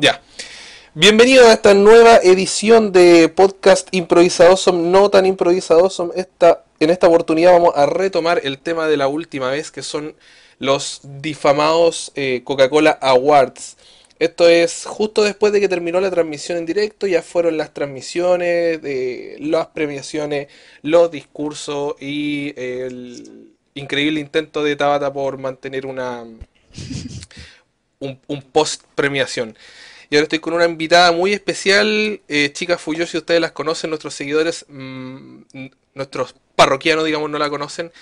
Ya. Bienvenidos a esta nueva edición de podcast Improvisadosom, no tan Improvisadosom. Esta, en esta oportunidad vamos a retomar el tema de la última vez, que son los difamados eh, Coca-Cola Awards. Esto es justo después de que terminó la transmisión en directo, ya fueron las transmisiones, de eh, las premiaciones, los discursos y el increíble intento de Tabata por mantener una un post premiación. Y ahora estoy con una invitada muy especial, eh, chicas si ustedes las conocen, nuestros seguidores, mm, nuestros parroquianos, digamos, no la conocen.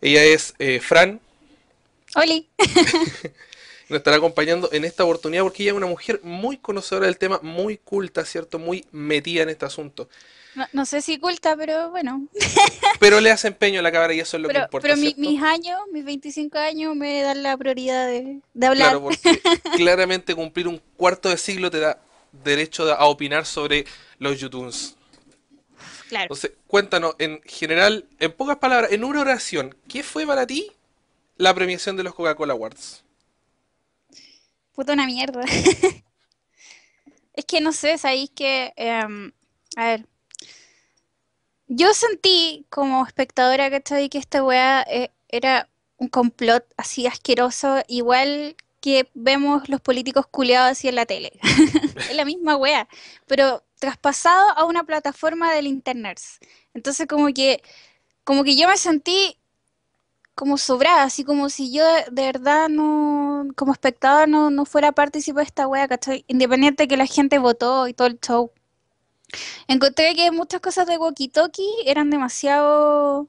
Ella es eh, Fran. Oli. Nos estará acompañando en esta oportunidad porque ella es una mujer muy conocedora del tema, muy culta, ¿cierto? Muy metida en este asunto. No, sé si culta, pero bueno. Pero le hace empeño a la cámara y eso es lo que importa. Pero mis años, mis 25 años, me dan la prioridad de, hablar. Claro, porque claramente cumplir un cuarto de siglo te da derecho a opinar sobre los YouTubes. Claro. Entonces, cuéntanos, en general, en pocas palabras, en una oración, ¿qué fue para ti la premiación de los Coca-Cola Awards? Puta una mierda. es que no sé, sabéis que. Em, a ver, yo sentí como espectadora, ¿cachai? Que esta weá eh, era un complot así asqueroso, igual que vemos los políticos culeados así en la tele. es la misma weá, pero traspasado a una plataforma del internet. Entonces como que, como que yo me sentí como sobrada, así como si yo de, verdad no, como espectador no, fuera participar de esta wea, ¿cachai? Independiente de que la gente votó y todo el show. Encontré que muchas cosas de Walkie eran demasiado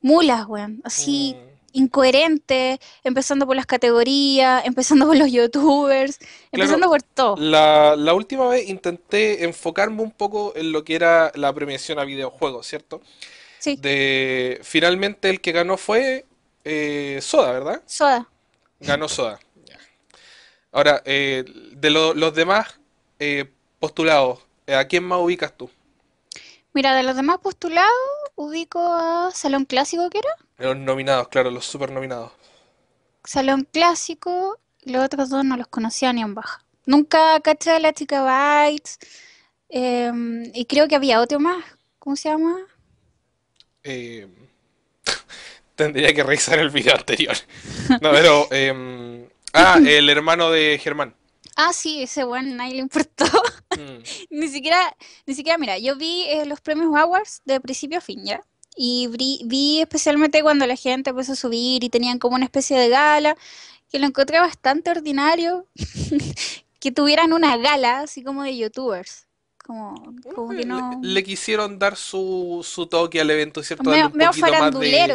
mulas, weón. Así, mm. incoherentes, empezando por las categorías, empezando por los youtubers, empezando por todo. La, última vez intenté enfocarme un poco en lo que era la premiación a videojuegos, ¿cierto? Sí. finalmente el que ganó fue eh, Soda, ¿verdad? Soda. Ganó Soda. Ahora, eh, de los demás eh, postulados, eh, ¿A quién más ubicas tú? Mira, de los demás postulados, ubico a Salón Clásico, que era? Los nominados, claro, los super nominados. Salón Clásico, los otros dos no los conocía ni en baja. Nunca caché la chica Bites. Em, y creo que había otro más. ¿Cómo se llama? Em, tendría que revisar el video anterior. No, pero. Em, ah, el hermano de Germán. Ah, sí, ese buen, nadie le importó. Mm. ni siquiera, ni siquiera, mira, yo vi eh, los premios Awards de principio a fin, ¿ya? Y vi, vi, especialmente cuando la gente empezó a subir y tenían como una especie de gala, que lo encontré bastante ordinario, que tuvieran una gala así como de youtubers. Como, que Le, quisieron dar su, toque al evento, ¿cierto? Meo, de,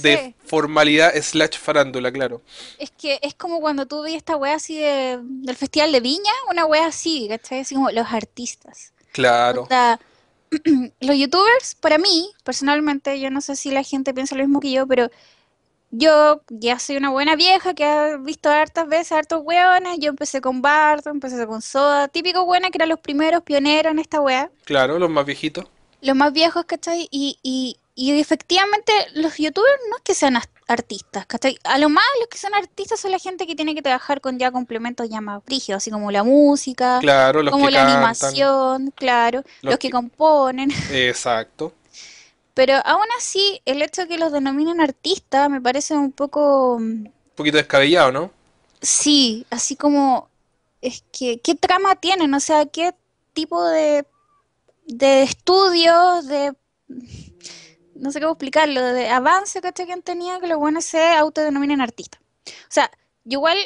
de formalidad slash farándula, claro. Es que es como cuando tú vi esta wea así del Festival de Viña, una wea así, ¿cachai? Así como los artistas. Claro. O sea, los youtubers, para mí, personalmente, yo no sé si la gente piensa lo mismo que yo, pero yo ya soy una buena vieja que ha visto hartas veces hartos hueones. Yo empecé con Barton, empecé con Soda, típico buena que eran los primeros pioneros en esta wea. Claro, los más viejitos. Los más viejos, ¿cachai? Y, y, y efectivamente los youtubers no es que sean artistas, ¿cachai? A lo más los que son artistas son la gente que tiene que trabajar con ya complementos ya más así como la música, como la animación, claro, los, que componen. Exacto. Pero aún así, el hecho de que los denominen artistas me parece un poco... Mm, un poquito descabellado, ¿no? Sí, así como... Es que, ¿qué trama tienen? O sea, ¿qué tipo de, estudios, de... No sé cómo explicarlo, de avance que han tenido que los buenos se autodenominan artistas. O sea, yo igual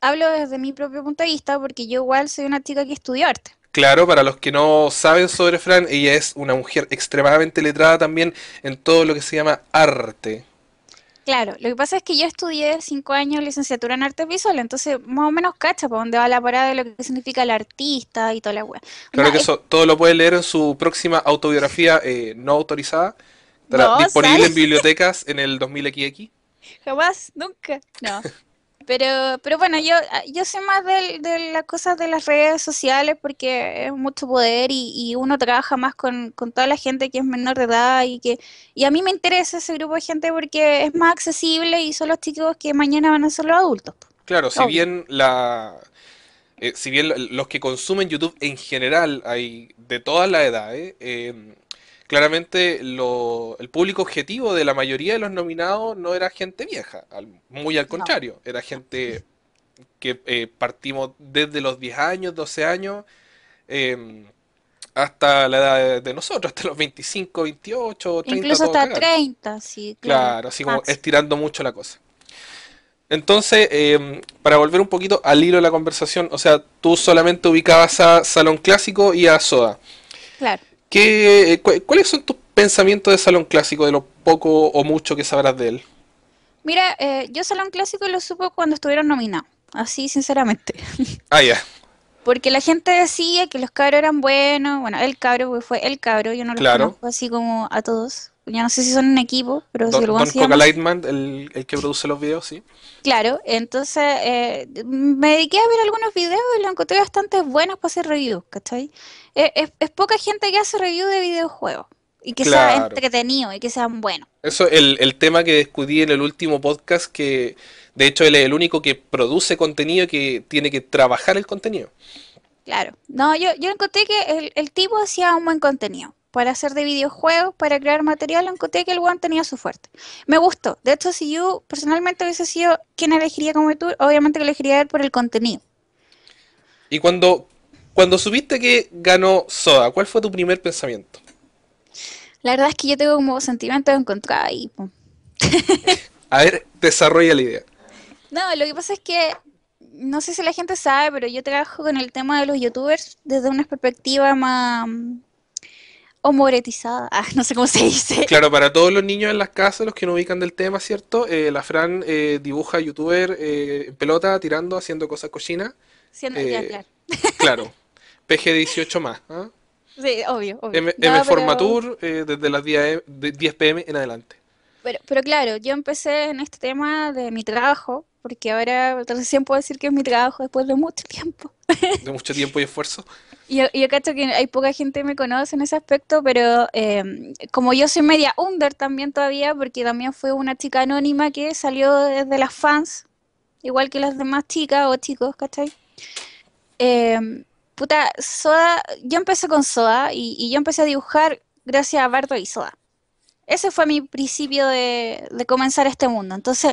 hablo desde mi propio punto de vista porque yo igual soy una chica que estudió arte. Claro, para los que no saben sobre Fran, ella es una mujer extremadamente letrada también en todo lo que se llama arte. Claro, lo que pasa es que yo estudié cinco años licenciatura en arte visual, entonces más o menos cacha para dónde va la parada de lo que significa el artista y toda la weá? Claro que eso todo lo puede leer en su próxima autobiografía eh, no autorizada, disponible en bibliotecas en el 2000XX. Jamás, nunca, no. Pero, pero bueno, yo, ah, yo más de, las cosas de las redes sociales porque es mucho poder y, uno trabaja más con, toda la gente que es menor de edad y que y a mí me interesa ese grupo de gente porque es más accesible y son los chicos que mañana van a ser los adultos. Claro, si bien la eh, si bien los que consumen YouTube en general hay de todas las edades, eh, claramente el público objetivo de la mayoría de los nominados no era gente vieja, muy al contrario, era gente que eh, partimos desde los 10 años, 12 años, em, hasta la edad de nosotros, hasta los 25, 28, 30. Incluso hasta 30, sí. Claro, así como estirando mucho la cosa. Entonces, em, para volver un poquito al hilo de la conversación, o sea, tú solamente ubicabas a Salón Clásico y a Soda. Claro. ¿Qué, eh, ¿Cuáles son tus pensamientos de Salón Clásico, de lo poco o mucho que sabrás de él? Mira, eh, yo Salón Clásico lo supo cuando estuvieron nominados, así sinceramente. Ah, ya. Porque la gente decía que los cabros eran buenos, bueno, el cabro, porque fue el cabro, yo no lo claro. así como a todos, ya no sé si son un equipo, pero si el, que produce los videos, sí. Claro, entonces eh, me dediqué a ver algunos videos y los encontré bastante buenos para hacer reviews, ¿cachai? Eh, es, poca gente que hace review de videojuegos y que sea entretenido y que sean buenos. Eso, es el tema que discutí en el último podcast, que de hecho él es el único que produce contenido y que tiene que trabajar el contenido. Claro, no, yo, yo encontré que el, el tipo hacía un buen contenido para hacer de videojuegos, para crear material, encontré que el one tenía su fuerte. Me gustó. De hecho, si yo personalmente hubiese sido quien elegiría como tú, obviamente que elegiría él por el contenido. Y cuando, cuando supiste que ganó Soda, ¿cuál fue tu primer pensamiento? La verdad es que yo tengo como sentimientos encontrados ahí. A ver, desarrolla la idea. No, lo que pasa es que no sé si la gente sabe, pero yo trabajo con el tema de los youtubers desde una perspectiva más Homoretizada, ah, no sé cómo se dice. Claro, para todos los niños en las casas, los que no ubican del tema, ¿cierto? Eh, la Fran eh, dibuja youtuber eh, pelota, tirando, haciendo cosas cochinas. Siendo, ya, claro. claro. PG18 más. ¿ah? Sí, obvio, obvio. M, desde las 10, pm en adelante. Pero, pero, claro, yo empecé en este tema de mi trabajo, porque ahora recién puedo decir que es mi trabajo después de mucho tiempo. De mucho tiempo y esfuerzo. Yo, yo cacho que hay poca gente que me conoce en ese aspecto, pero em, como yo soy media under también todavía, porque también fue una chica anónima que salió desde las fans, igual que las demás chicas o chicos, ¿cachai? Em, puta, Soda, yo empecé con Soda y, yo empecé a dibujar gracias a Bardo y Soda. Ese fue mi principio de, comenzar este mundo. Entonces,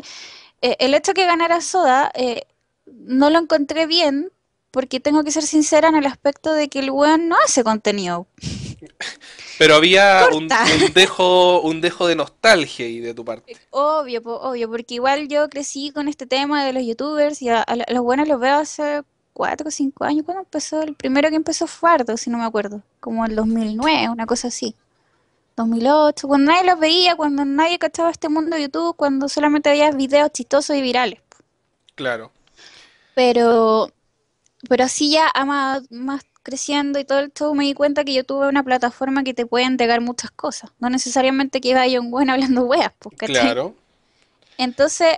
eh, el hecho de que ganara Soda eh, no lo encontré bien porque tengo que ser sincera en el aspecto de que el weón no hace contenido. Pero había un, dejo, un dejo de nostalgia y de tu parte. Obvio, obvio, porque igual yo crecí con este tema de los youtubers y a, los buenos los veo hace 4 o 5 años. cuando empezó? El primero que empezó fue Ardo, si no me acuerdo. Como el 2009, una cosa así. 2008, cuando nadie los veía, cuando nadie cachaba este mundo de YouTube, cuando solamente había videos chistosos y virales. Claro. Pero pero así ya ama más creciendo y todo el me di cuenta que YouTube es una plataforma que te puede entregar muchas cosas. No necesariamente que vaya un buen hablando weas, porque Claro. Entonces,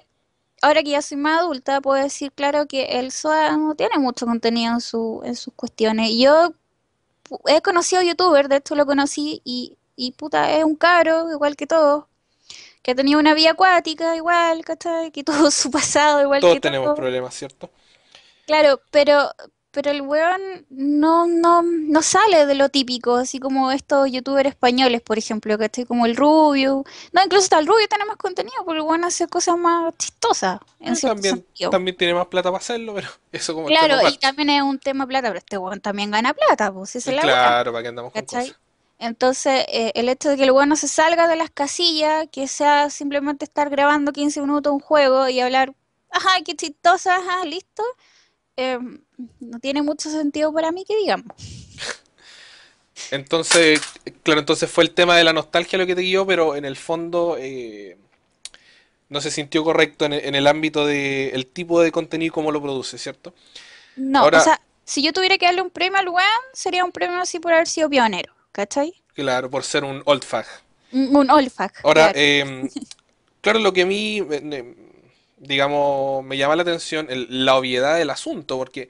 ahora que ya soy más adulta, puedo decir claro que el SOA no tiene mucho contenido en, su, en sus cuestiones. Yo he conocido a youtuber, de esto lo conocí, y, puta, es un caro, igual que todos, que ha tenido una vida acuática, igual, ¿cachai? Que todo su pasado, igual que todos. Todos tenemos problemas, ¿cierto? Claro, pero, pero el weón no, no, no sale de lo típico, así como estos youtubers españoles, por ejemplo, que estoy como el Rubio. No, incluso está el Rubio tiene más contenido, porque el weón hace cosas más chistosas. En eh, también, tiene más plata para hacerlo, pero eso como... Claro, y también es un tema plata, pero este weón también gana plata, pues es la Claro, para que andamos con cosas. Entonces, eh, el hecho de que el weón no se salga de las casillas, que sea simplemente estar grabando 15 minutos un juego y hablar, ajá, qué chistosa, ajá, listo Em, no tiene mucho sentido para mí que digamos. Entonces, claro, entonces fue el tema de la nostalgia lo que te guió, pero en el fondo eh, no se sintió correcto en, el ámbito del tipo de contenido y cómo lo produce, ¿cierto? No, o sea, si yo tuviera que darle un premio al weón, sería un premio así por haber sido pionero, ¿cachai? Claro, por ser un old fag. Un old Ahora, em, claro. lo que a mí digamos, me llama la atención la obviedad del asunto, porque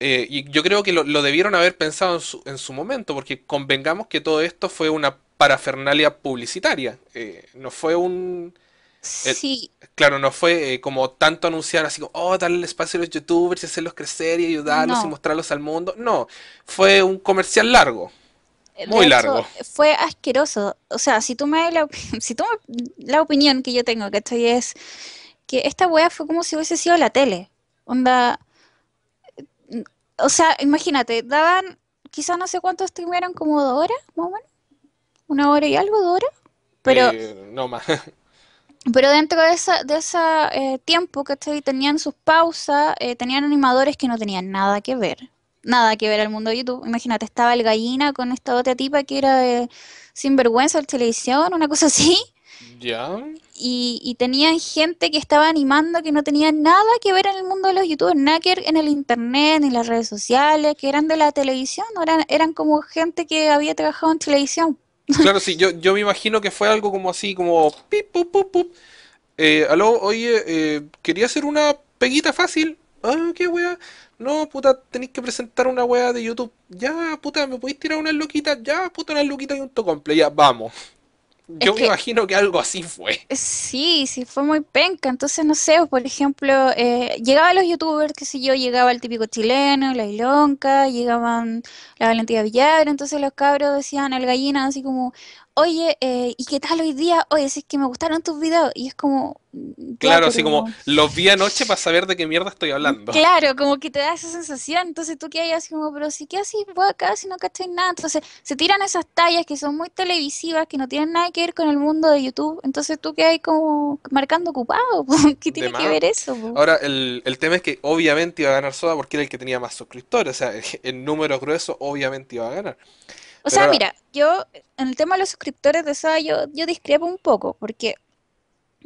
eh, y yo creo que lo, debieron haber pensado en su, momento, porque convengamos que todo esto fue una parafernalia publicitaria, eh, no fue un... sí. Claro, no fue eh, como tanto anunciar así como, oh, darle el espacio a los youtubers y hacerlos crecer y ayudarlos y mostrarlos al mundo. No, fue un comercial largo. Muy largo. Fue asqueroso. O sea, si tú me la, si tú la opinión que yo tengo, que estoy es que esta wea fue como si hubiese sido la tele. Onda. O sea, imagínate, daban, quizás no sé cuántos tuvieron como dos horas, más o menos. Una hora y algo, dos horas. Pero. Eh, no más. Pero dentro de ese de esa, eh, tiempo, que Tenían sus pausas, eh, tenían animadores que no tenían nada que ver. Nada que ver al mundo de YouTube. Imagínate, estaba el gallina con esta otra tipa que era de... sinvergüenza de televisión, una cosa así. Ya. Y, y tenían gente que estaba animando que no tenía nada que ver en el mundo de los youtubers, nada en el internet, en las redes sociales, que eran de la televisión, eran, eran como gente que había trabajado en televisión. Claro, sí, yo, yo me imagino que fue algo como así, como pip, pup, pup, pup. Eh, aló, oye, eh, quería hacer una peguita fácil. Ah, qué wea. No, puta, tenéis que presentar una wea de YouTube. Ya, puta, me podéis tirar unas loquitas. Ya, puta, unas loquitas y un tocomple. Ya, vamos. Yo me imagino que algo así fue. Sí, sí, fue muy penca. Entonces, no sé, por ejemplo, eh, llegaban los youtubers, qué sé yo, llegaba el típico chileno, la Ilonca, llegaban la Valentía Villagra, entonces los cabros decían al gallina así como, oye, eh, ¿y qué tal hoy día? Oye, si es que me gustaron tus videos. Y es como... Claro, así como, los vi anoche para saber de qué mierda estoy hablando. Claro, como que te da esa sensación. Entonces tú quedas así como, pero si qué así, voy acá si no en nada. Entonces se tiran esas tallas que son muy televisivas, que no tienen nada que ver con el mundo de YouTube. Entonces tú hay como marcando ocupado. ¿Qué tiene que ver eso? Ahora, el, tema es que obviamente iba a ganar Soda porque era el que tenía más suscriptores. O sea, en el número grueso obviamente iba a ganar. O sea, mira, yo en el tema de los suscriptores de SOA, yo, discrepo un poco, porque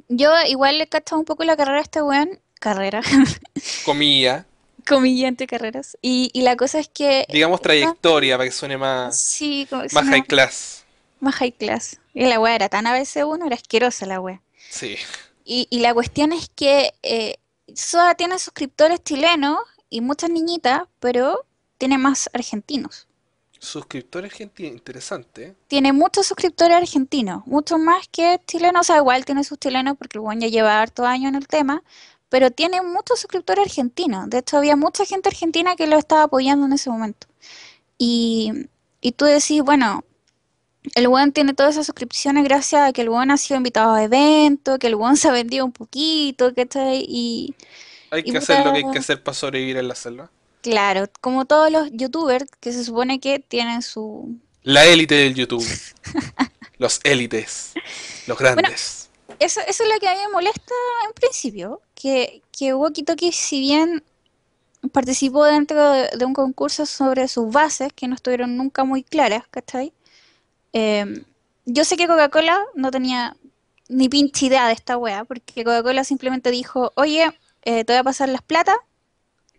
yo igual le he cachado un poco la carrera a este weón. Carrera. Comilla. Comilla entre carreras. Y, la cosa es que. Digamos trayectoria, para que suene más. más high class. Más high class. Y la weá era tan a veces uno, era asquerosa la weá. Sí. Y, la cuestión es que eh, SOA tiene suscriptores chilenos y muchas niñitas, pero tiene más argentinos. Suscriptores, gente interesante. Tiene muchos suscriptores argentinos, mucho más que chilenos. O sea, igual tiene sus chilenos porque el WON ya lleva harto años en el tema, pero tiene muchos suscriptores argentinos. De hecho, había mucha gente argentina que lo estaba apoyando en ese momento. Y, tú decís, bueno, el buen tiene todas esas suscripciones gracias a que el buen ha sido invitado a eventos, que el buen se ha vendido un poquito, que está Y, hay que hacer lo que hay que hacer para sobrevivir en la selva. Claro, como todos los youtubers que se supone que tienen su... La élite del YouTube. los élites. Los grandes. eso, es lo que a mí me molesta en principio. Que, que que si bien participó dentro de, un concurso sobre sus bases que no estuvieron nunca muy claras, ¿cachai? Em, yo sé que Coca-Cola no tenía ni pinche idea de esta wea, porque Coca-Cola simplemente dijo, oye, eh, te voy a pasar las plata.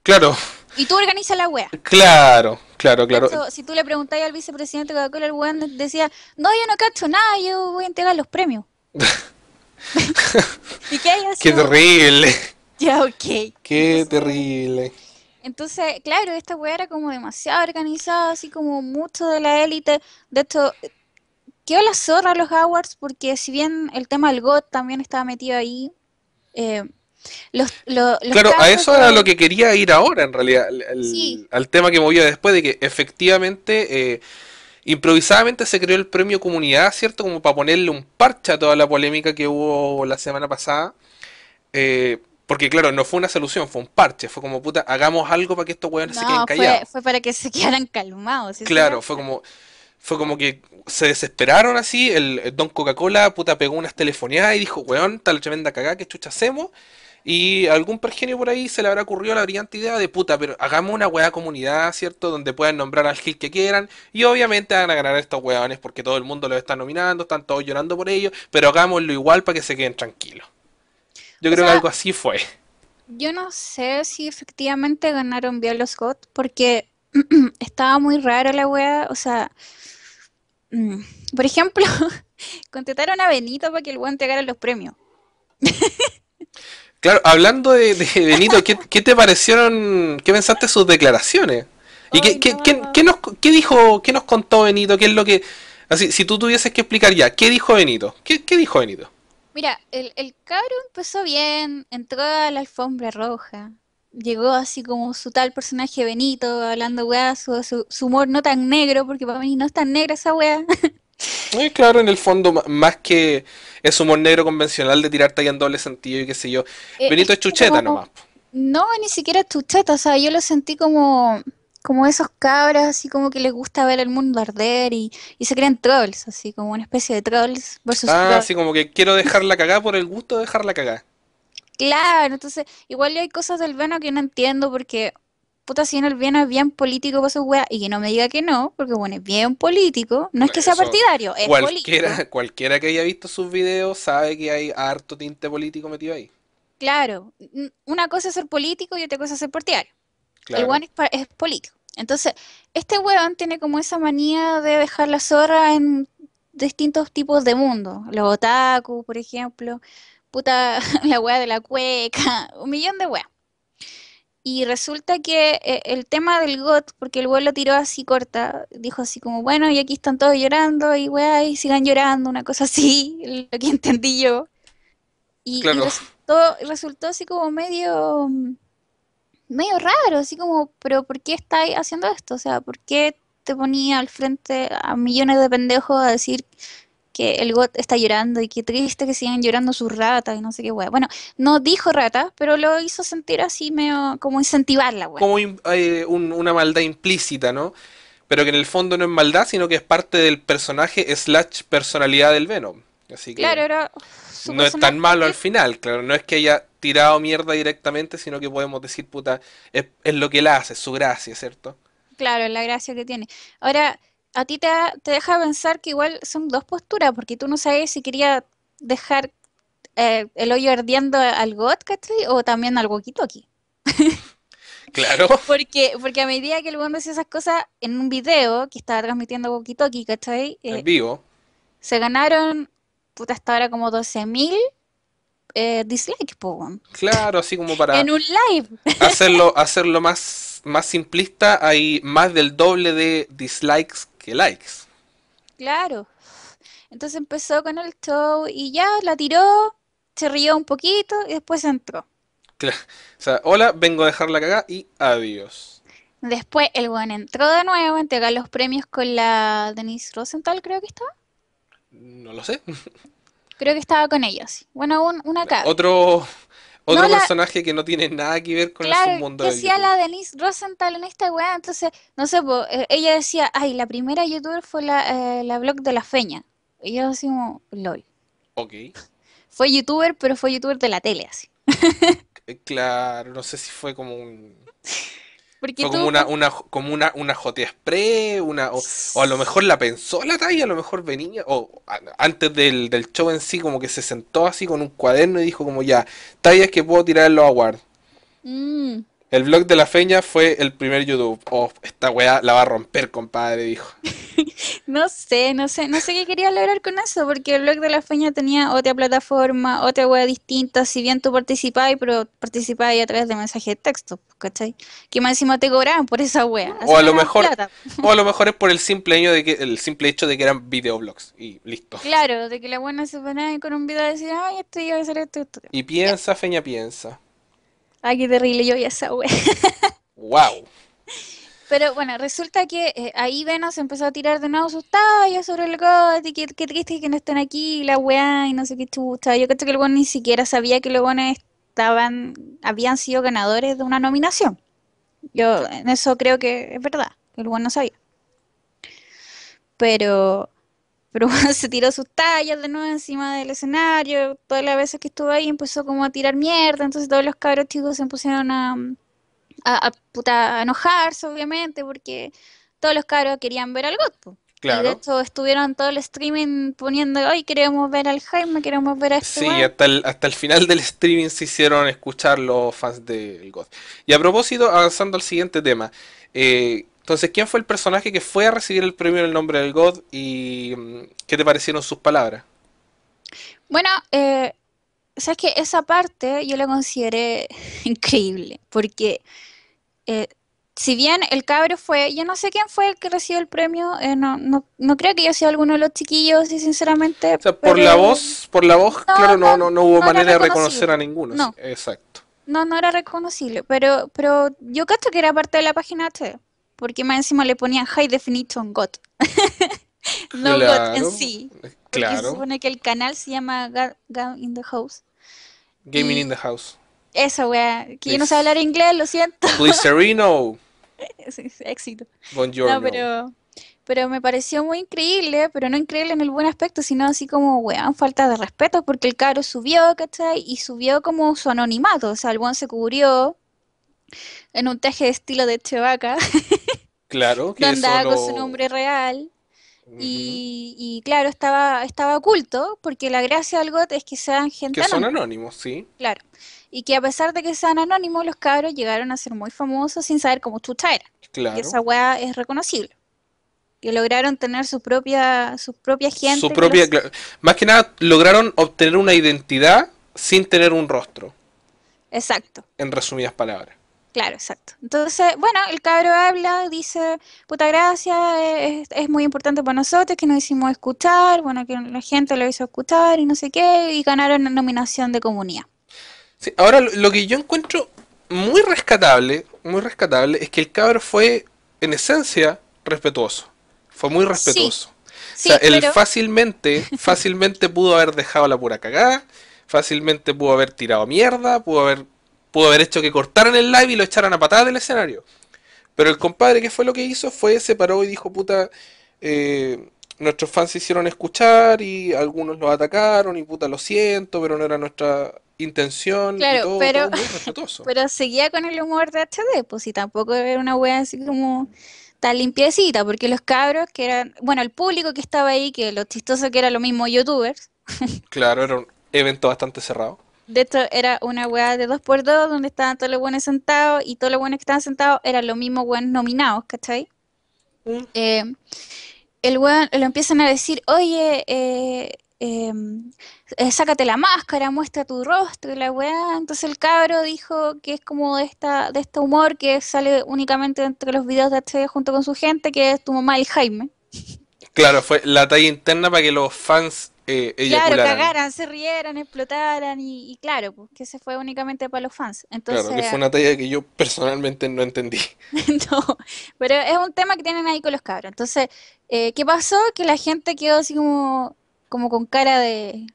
Claro. Y tú organizas la weá. Claro, claro, claro. si tú le preguntáis al vicepresidente de Coca-Cola, el decía, no, yo no cacho nada, yo voy a entregar los premios. ¿Y qué hay así? Qué terrible. Ya, ok. Qué terrible. Entonces, claro, esta weá era como demasiado organizada, así como mucho de la élite. De hecho, quedó la zorra los Awards porque si bien el tema del GOT también estaba metido ahí, eh, claro, a eso era lo que quería ir ahora, en realidad, al tema que movía después, de que efectivamente, eh, improvisadamente se creó el premio comunidad, ¿cierto? Como para ponerle un parche a toda la polémica que hubo la semana pasada. Eh, porque claro, no fue una solución, fue un parche, fue como puta, hagamos algo para que estos hueones se queden callados. Fue, para que se quedaran calmados. claro, fue como, fue como que se desesperaron así, el, Don Coca-Cola puta pegó unas telefoneadas y dijo, weón, tal tremenda cagada, ¿qué chucha hacemos? Y algún pergenio por ahí se le habrá ocurrido la brillante idea de puta, pero hagamos una weá comunidad, ¿cierto? Donde puedan nombrar al Gil que quieran. Y obviamente van a ganar estos weones porque todo el mundo los está nominando, están todos llorando por ellos. Pero hagámoslo igual para que se queden tranquilos. Yo creo que algo así fue. Yo no sé si efectivamente ganaron bien los GOT porque estaba muy raro la weá. O sea, mm, por ejemplo, contestaron a Benito para que el weón entregara los premios. Claro, hablando de, Benito, ¿qué, te parecieron, qué pensaste sus declaraciones? ¿Y qué, qué, nos, dijo, nos contó Benito? ¿Qué es lo que... Así, si tú tuvieses que explicar ya, ¿qué dijo Benito? ¿Qué, dijo Benito? Mira, el, el cabro empezó bien, entró a la alfombra roja, llegó así como su tal personaje Benito, hablando weá, su, humor no tan negro, porque para mí no es tan negra esa weá. Y claro, en el fondo, más que es humor negro convencional de tirarte ahí en doble sentido y qué sé yo. Eh, Benito es chucheta nomás. No, ni siquiera es chucheta, o sea, yo lo sentí como, como esos cabras, así como que les gusta ver el mundo arder y, y se crean trolls, así como una especie de trolls Ah, así como que quiero dejarla cagar por el gusto de dejarla cagada. Claro, entonces igual hay cosas del Veno que no entiendo porque puta, si el bien es bien político con su weá, y que no me diga que no, porque bueno, es bien político, no es que sea partidario, es cualquiera, político. Cualquiera que haya visto sus videos sabe que hay harto tinte político metido ahí. Claro, una cosa es ser político y otra cosa es ser partidario. Claro. El weón es, político. Entonces, este weón tiene como esa manía de dejar la zorra en distintos tipos de mundo. Los otaku, por ejemplo, puta, la weá de la cueca, un millón de weas. Y resulta que eh, el tema del GOT, porque el vuelo lo tiró así corta, dijo así como, bueno, y aquí están todos llorando, y y sigan llorando, una cosa así, lo que entendí yo. Y, claro. y resultó, así como medio, mm, medio raro, así como, pero ¿por qué estáis haciendo esto? O sea, ¿por qué te ponía al frente a millones de pendejos a decir que el GOT está llorando y qué triste que sigan llorando sus ratas y no sé qué Bueno, no dijo rata, pero lo hizo sentir así medio como incentivarla, Como eh, una maldad implícita, ¿no? Pero que en el fondo no es maldad, sino que es parte del personaje slash personalidad del Venom. Así que claro, era no es tan malo al final, claro, no es que haya tirado mierda directamente, sino que podemos decir, puta, es, lo que él hace, su gracia, ¿cierto? Claro, la gracia que tiene. Ahora, a ti te, deja pensar que igual son dos posturas, porque tú no sabes si quería dejar eh, el hoyo ardiendo al God, ¿cachai? O también al Wokitoki aquí. Claro. porque, porque a medida que el Wong decía esas cosas en un video que estaba transmitiendo Wokitoki, ¿cachai? en eh, vivo. Se ganaron, puta, hasta ahora como 12.000 eh, dislikes, po, Claro, así como para. en un live. hacerlo, hacerlo más, más simplista, hay más del doble de dislikes likes. Claro. Entonces empezó con el show y ya la tiró, se rió un poquito y después entró. O sea, hola, vengo a dejar la caga y adiós. Después el buen entró de nuevo, entregar los premios con la Denise Rosenthal, creo que estaba. No lo sé. Creo que estaba con ellos. Bueno, un, una cara. Otro otro personaje que no tiene nada que ver con la el mundo. que decía la Denise Rosenthal en esta weá, entonces, no sé, eh, ella decía, ay, la primera youtuber fue la, eh, blog de la feña. Y yo decimos, lol. Ok. Fue youtuber, pero fue youtuber de la tele, así. Eh, claro, no sé si fue como un... Fue como, una, una, como una, una Spray, una, o, a lo mejor la pensó la talla, a lo mejor venía, o antes del, del, show en sí, como que se sentó así con un cuaderno y dijo como ya, es que puedo tirar a los awards. Mm. El blog de la feña fue el primer YouTube. Oh, esta weá la va a romper, compadre, dijo. no sé, no sé, no sé qué quería lograr con eso, porque el blog de la feña tenía otra plataforma, otra weá distinta, si bien tú participabas, pero participabas a través de mensajes de texto, ¿cachai? Que más te cobraban por esa weá. O a lo mejor, lo mejor es por el simple hecho de que, el simple hecho eran videoblogs y listo. Claro, de que la buena se ponía con un video y ay, esto voy a ser esto, esto. Y piensa, feña, piensa. ¡Ay, qué terrible, yo ya esa wea. wow. Pero bueno, resulta que eh, ahí Venus empezó a tirar de nuevo sus tallas sobre el God ¡Qué qué triste que no estén aquí, la weá, y no sé qué chucha. Yo creo que el weón ni siquiera sabía que los weones estaban, habían sido ganadores de una nominación. Yo en eso creo que es verdad, que el weón no sabía. Pero pero se tiró sus tallas de nuevo encima del escenario, todas las veces que estuvo ahí empezó como a tirar mierda, entonces todos los cabros chicos se pusieron a, a, a enojarse, obviamente, porque todos los cabros querían ver al God. de hecho estuvieron todo el streaming poniendo, hoy queremos ver al Jaime, queremos ver a este Sí, hasta el, final del streaming se hicieron escuchar los fans del God. Y a propósito, avanzando al siguiente tema, eh, entonces, ¿quién fue el personaje que fue a recibir el premio en el nombre del God y mm, qué te parecieron sus palabras? Bueno, eh, sabes que esa parte yo la consideré increíble, porque eh, si bien el cabro fue, yo no sé quién fue el que recibió el premio, eh, no, creo que haya sido alguno de los chiquillos, y sinceramente. O sea, por la voz, por la voz, claro, no, no, no hubo manera de reconocer a ninguno. No. Exacto. No, no era reconocible, pero, pero yo creo que era parte de la página T porque más encima le ponían High Definition God. no God en sí. Claro. Se supone que el canal se llama Game in the House. Gaming in the House. Eso, weá. Que no sé hablar inglés, lo siento. Glycerino. Éxito. No, pero, pero me pareció muy increíble, pero no increíble en el buen aspecto, sino así como, weón, falta de respeto, porque el caro subió, ¿cachai? Y subió como su anonimato, o sea, el buen se cubrió, en un traje de estilo de chevaca Claro, que con su nombre real. y, claro, estaba, estaba oculto, porque la gracia del GOT es que sean gente. Que son anónimos, sí. Claro. Y que a pesar de que sean anónimos, los cabros llegaron a ser muy famosos sin saber cómo chucha era. Claro. Que esa weá es reconocible. Que lograron tener su propia, su propia gente. Su propia, Más que nada, lograron obtener una identidad sin tener un rostro. Exacto. En resumidas palabras. Claro, exacto. Entonces, bueno, el cabro habla, dice, puta gracia es, muy importante para nosotros que nos hicimos escuchar, bueno, que la gente lo hizo escuchar y no sé qué, y ganaron la nominación de comunidad. Sí, ahora lo que yo encuentro muy rescatable, muy rescatable, es que el cabro fue, en esencia, respetuoso. Fue muy respetuoso. o sea, él fácilmente, fácilmente pudo haber dejado la pura cagada, fácilmente pudo haber tirado mierda, pudo haber Pudo haber hecho que cortaran el live y lo echaran a patadas del escenario. Pero el compadre, que fue lo que hizo? Fue, se paró y dijo, puta, eh, nuestros fans se hicieron escuchar y algunos los atacaron y puta, lo siento, pero no era nuestra intención. Claro, pero, pero seguía con el humor de HD, pues y tampoco era una wea así como tan limpiecita, porque los cabros que eran, bueno, el público que estaba ahí, que lo chistoso que era lo mismo youtubers. claro, era un evento bastante cerrado de hecho, era una weá de 2x2, donde estaban todos los buenos sentados y todos los buenos que estaban sentados eran los mismos buenos nominados, ¿cachai? Mm. Eh, el weón lo empiezan a decir, oye, eh, em, eh, sácate la máscara, muestra tu rostro y la weá. Entonces el cabro dijo que es como de, esta, de este humor que sale únicamente entre los videos de HD junto con su gente, que es tu mamá el Jaime. Claro, fue la talla interna para que los fans eh, claro, cagaran, se rieran, explotaran y, claro, pues, que se fue únicamente para los fans. Entonces, claro, que fue una talla que yo personalmente no entendí. no, pero es un tema que tienen ahí con los cabros. Entonces, eh, ¿qué pasó? Que la gente quedó así como, como con cara de...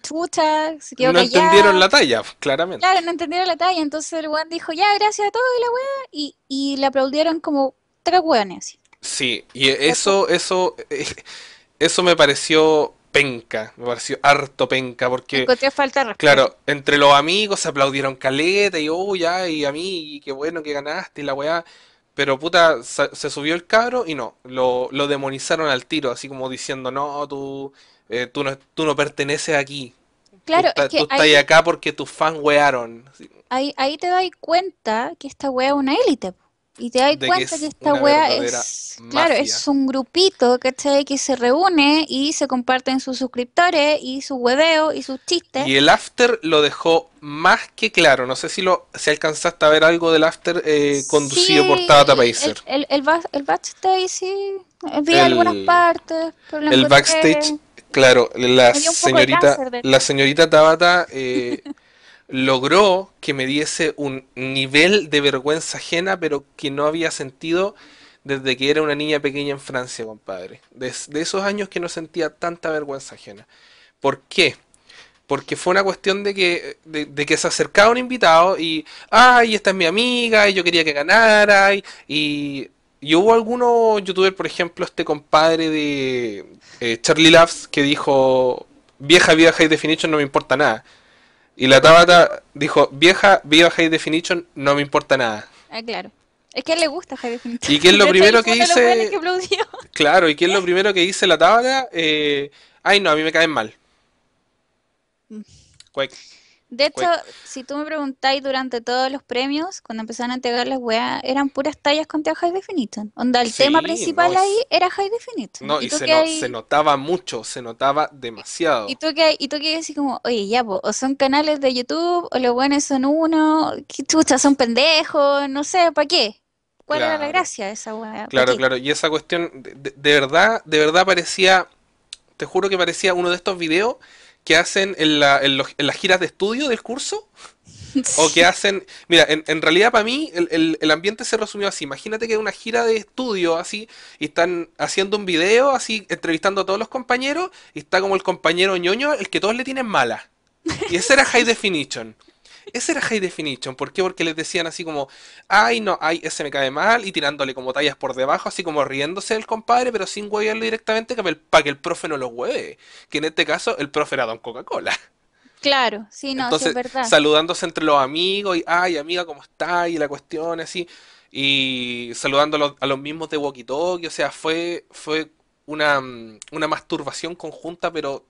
Chucha, se quedó no entendieron la talla, claramente. Claro, no entendieron la talla. Entonces el weón dijo, ya, gracias a todos y la weá. Y, y le aplaudieron como tres weones. Sí, y eso, eso, eso me pareció penca, me pareció harto penca, porque... falta Claro, entre los amigos se aplaudieron caleta y, oh, ya, y a mí, y qué bueno que ganaste, y la weá. Pero puta, se subió el cabro y no, lo, lo demonizaron al tiro, así como diciendo, no, tú, eh, tú, no, tú no perteneces aquí. Claro, tú, estás acá porque tus fans wearon. Ahí, ahí te das cuenta que esta wea es una élite. Y te das cuenta que, esta wea es. Claro, es un grupito, Que se reúne y se comparten sus suscriptores y sus hueveo y sus chistes. Y el after lo dejó más que claro. No sé si lo si alcanzaste a ver algo del after eh, conducido por Tabata Pacer. El, el, backstage, sí. Vi algunas partes. el backstage. Claro, la señorita, la señorita Tabata eh, logró que me diese un nivel de vergüenza ajena, pero que no había sentido desde que era una niña pequeña en Francia, compadre. De, esos años que no sentía tanta vergüenza ajena. ¿Por qué? Porque fue una cuestión de que, de, que se acercaba un invitado y, ay, esta es mi amiga, y yo quería que ganara, y, y hubo alguno youtuber, por ejemplo, este compadre de eh, Charlie laughs que dijo, vieja vieja High Definition no me importa nada. Y la Tabata dijo, vieja, viva High Definition, no me importa nada. Ah, claro. Es que a él le gusta High Definition. ¿Y que es lo primero que dice? claro, ¿y que es lo primero que dice la Tabata? Eh... Ay, no, a mí me caen mal. Mm. De hecho, si tú me preguntáis durante todos los premios, cuando empezaron a entregar las weas, eran puras tallas contra High Definition. Onda, el tema principal ahí era High Definition. No, y, se, no, se, notaba mucho, se notaba demasiado. Y, tú que y tú que como, oye, ya, o son canales de YouTube, o los buenos son uno, chucha, son pendejos, no sé, ¿para qué? ¿Cuál era la gracia de esa wea? Claro, claro, y esa cuestión, de verdad, de verdad parecía, te juro que parecía uno de estos videos que hacen en, la, en, las giras de estudio del curso. O que hacen, mira, en, realidad para mí el, ambiente se resumió así. Imagínate que una gira de estudio así y están haciendo un video así, entrevistando a todos los compañeros y está como el compañero ñoño, el que todos le tienen mala. Y ese era High Definition. Ese era High Definition. ¿Por qué? Porque les decían así como, ay, no, ay, ese me cae mal, y tirándole como tallas por debajo, así como riéndose del compadre, pero sin huevearlo directamente para que el profe no lo hueve. Que en este caso, el profe era Don Coca-Cola. Claro, sí, no, es verdad. Saludándose entre los amigos, y ay, amiga, ¿cómo está? Y la cuestión, así. Y saludando a los, mismos de Walkie Talkie, o sea, fue, fue una, masturbación conjunta, pero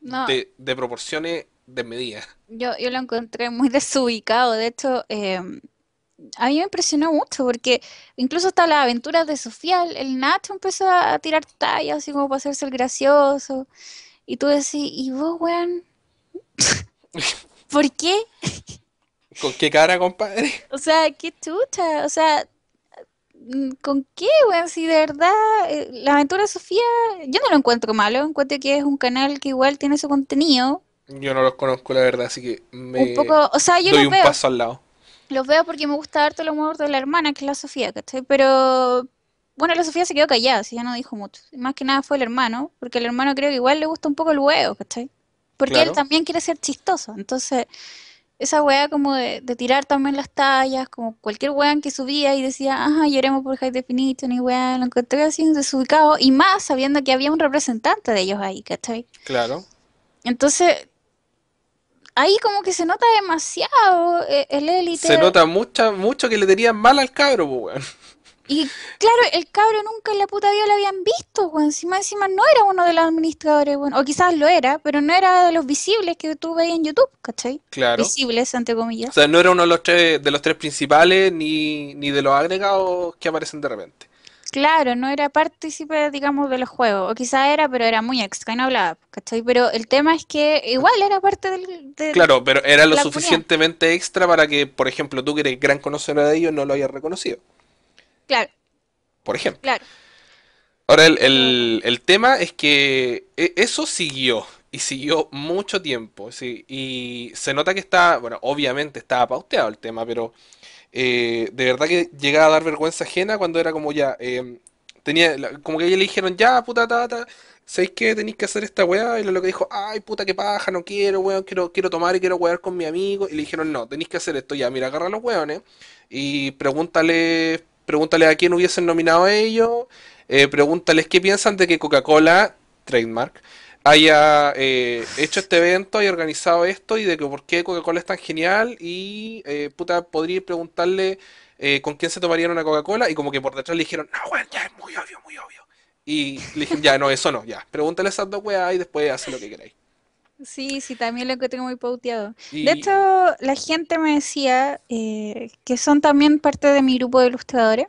de, de proporciones desmedida. Yo, yo lo encontré muy desubicado, de hecho, em, a mí me impresionó mucho, porque incluso hasta las aventuras de Sofía, el, Nacho empezó a tirar tallas, así como para hacerse el gracioso, y tú decís, ¿y vos, weón? ¿Por qué? ¿Con qué cara, compadre? O sea, qué chucha, o sea, mm, ¿con qué, weón? Si de verdad, eh, la aventura de Sofía, yo no lo encuentro malo, encuentro que es un canal que igual tiene su contenido, yo no los conozco, la verdad, así que me un poco, o sea, yo doy un veo. paso al lado. Los veo porque me gusta harto el humor de la hermana, que es la Sofía, ¿cachai? Pero bueno, la Sofía se quedó callada, así, ya no dijo mucho. Más que nada fue el hermano, porque el hermano creo que igual le gusta un poco el huevo, ¿cachai? Porque él también quiere ser chistoso. Entonces, esa weá como de, tirar también las tallas, como cualquier weón que subía y decía, ajá, ah, lloremos por High Definition y weá, lo encontré así desubicado. Y más sabiendo que había un representante de ellos ahí, ¿cachai? Claro. Entonces, ahí como que se nota demasiado eh, el élite. Se nota mucho, mucho que le tenían mal al cabro, weón. Y claro, el cabro nunca en la puta vida lo habían visto, weón. Encima, encima no era uno de los administradores, weón. O quizás lo era, pero no era de los visibles que tú veías en YouTube, ¿cachai? Claro. Visibles, entre comillas. O sea, no era uno de los tres, de los tres principales ni, ni de los agregados que aparecen de repente. Claro, no era partícipe, digamos, de los juegos. O quizá era, pero era muy extra no hablaba, ¿cachai? Pero el tema es que igual era parte del... claro, pero era lo suficientemente extra para que, por ejemplo, tú que eres gran conocedor de ellos no lo hayas reconocido. Claro. Por ejemplo. Claro. Ahora, el, el, tema es que e, eso siguió y siguió mucho tiempo, Y se nota que está, bueno, obviamente estaba pauteado el tema, pero eh, de verdad que llegaba a dar vergüenza ajena cuando era como ya, em, tenía, como que ella le dijeron, ya, puta, ta, ¿sabéis qué? Tenéis que hacer esta weá. Y lo que dijo, ay, puta, que paja, no quiero, weón, quiero, quiero tomar y quiero wear con mi amigo. Y le dijeron, no, tenéis que hacer esto ya, mira, agarra los weones y pregúntale, pregúntale a quién hubiesen nominado ellos, eh, pregúntales qué piensan de que Coca-Cola, trademark, haya eh, hecho este evento y organizado esto y de que por qué Coca-Cola es tan genial y eh, puta, podría preguntarle eh, con quién se tomarían una Coca-Cola y como que por detrás le dijeron, ah, no, bueno ya es muy obvio, muy obvio. Y le dijeron, ya, no, eso no, ya, pregúntale a esas dos weas y después hace lo que queráis. Sí, sí, también lo que tengo muy pauteado. De hecho, la gente me decía que son también parte de mi grupo de ilustradores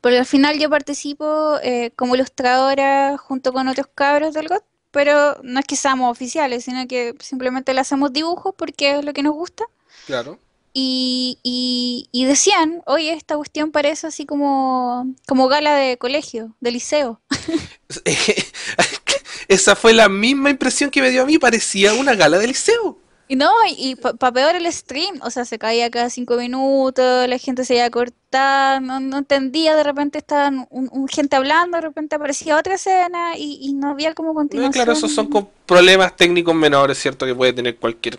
porque al final yo participo eh, como ilustradora junto con otros cabros del GOT, pero no es que seamos oficiales, sino que simplemente le hacemos dibujos porque es lo que nos gusta. Claro. Y, decían, oye, esta cuestión parece así como, como gala de colegio, de liceo. Esa fue la misma impresión que me dio a mí, parecía una gala de liceo. Y no, y para peor el stream, o sea, se caía cada cinco minutos, la gente se iba a cortar, no, entendía, de repente estaban un, gente hablando, de repente aparecía otra escena y, no había como continuar No, claro, esos son con problemas técnicos menores, ¿cierto? Que puede tener cualquier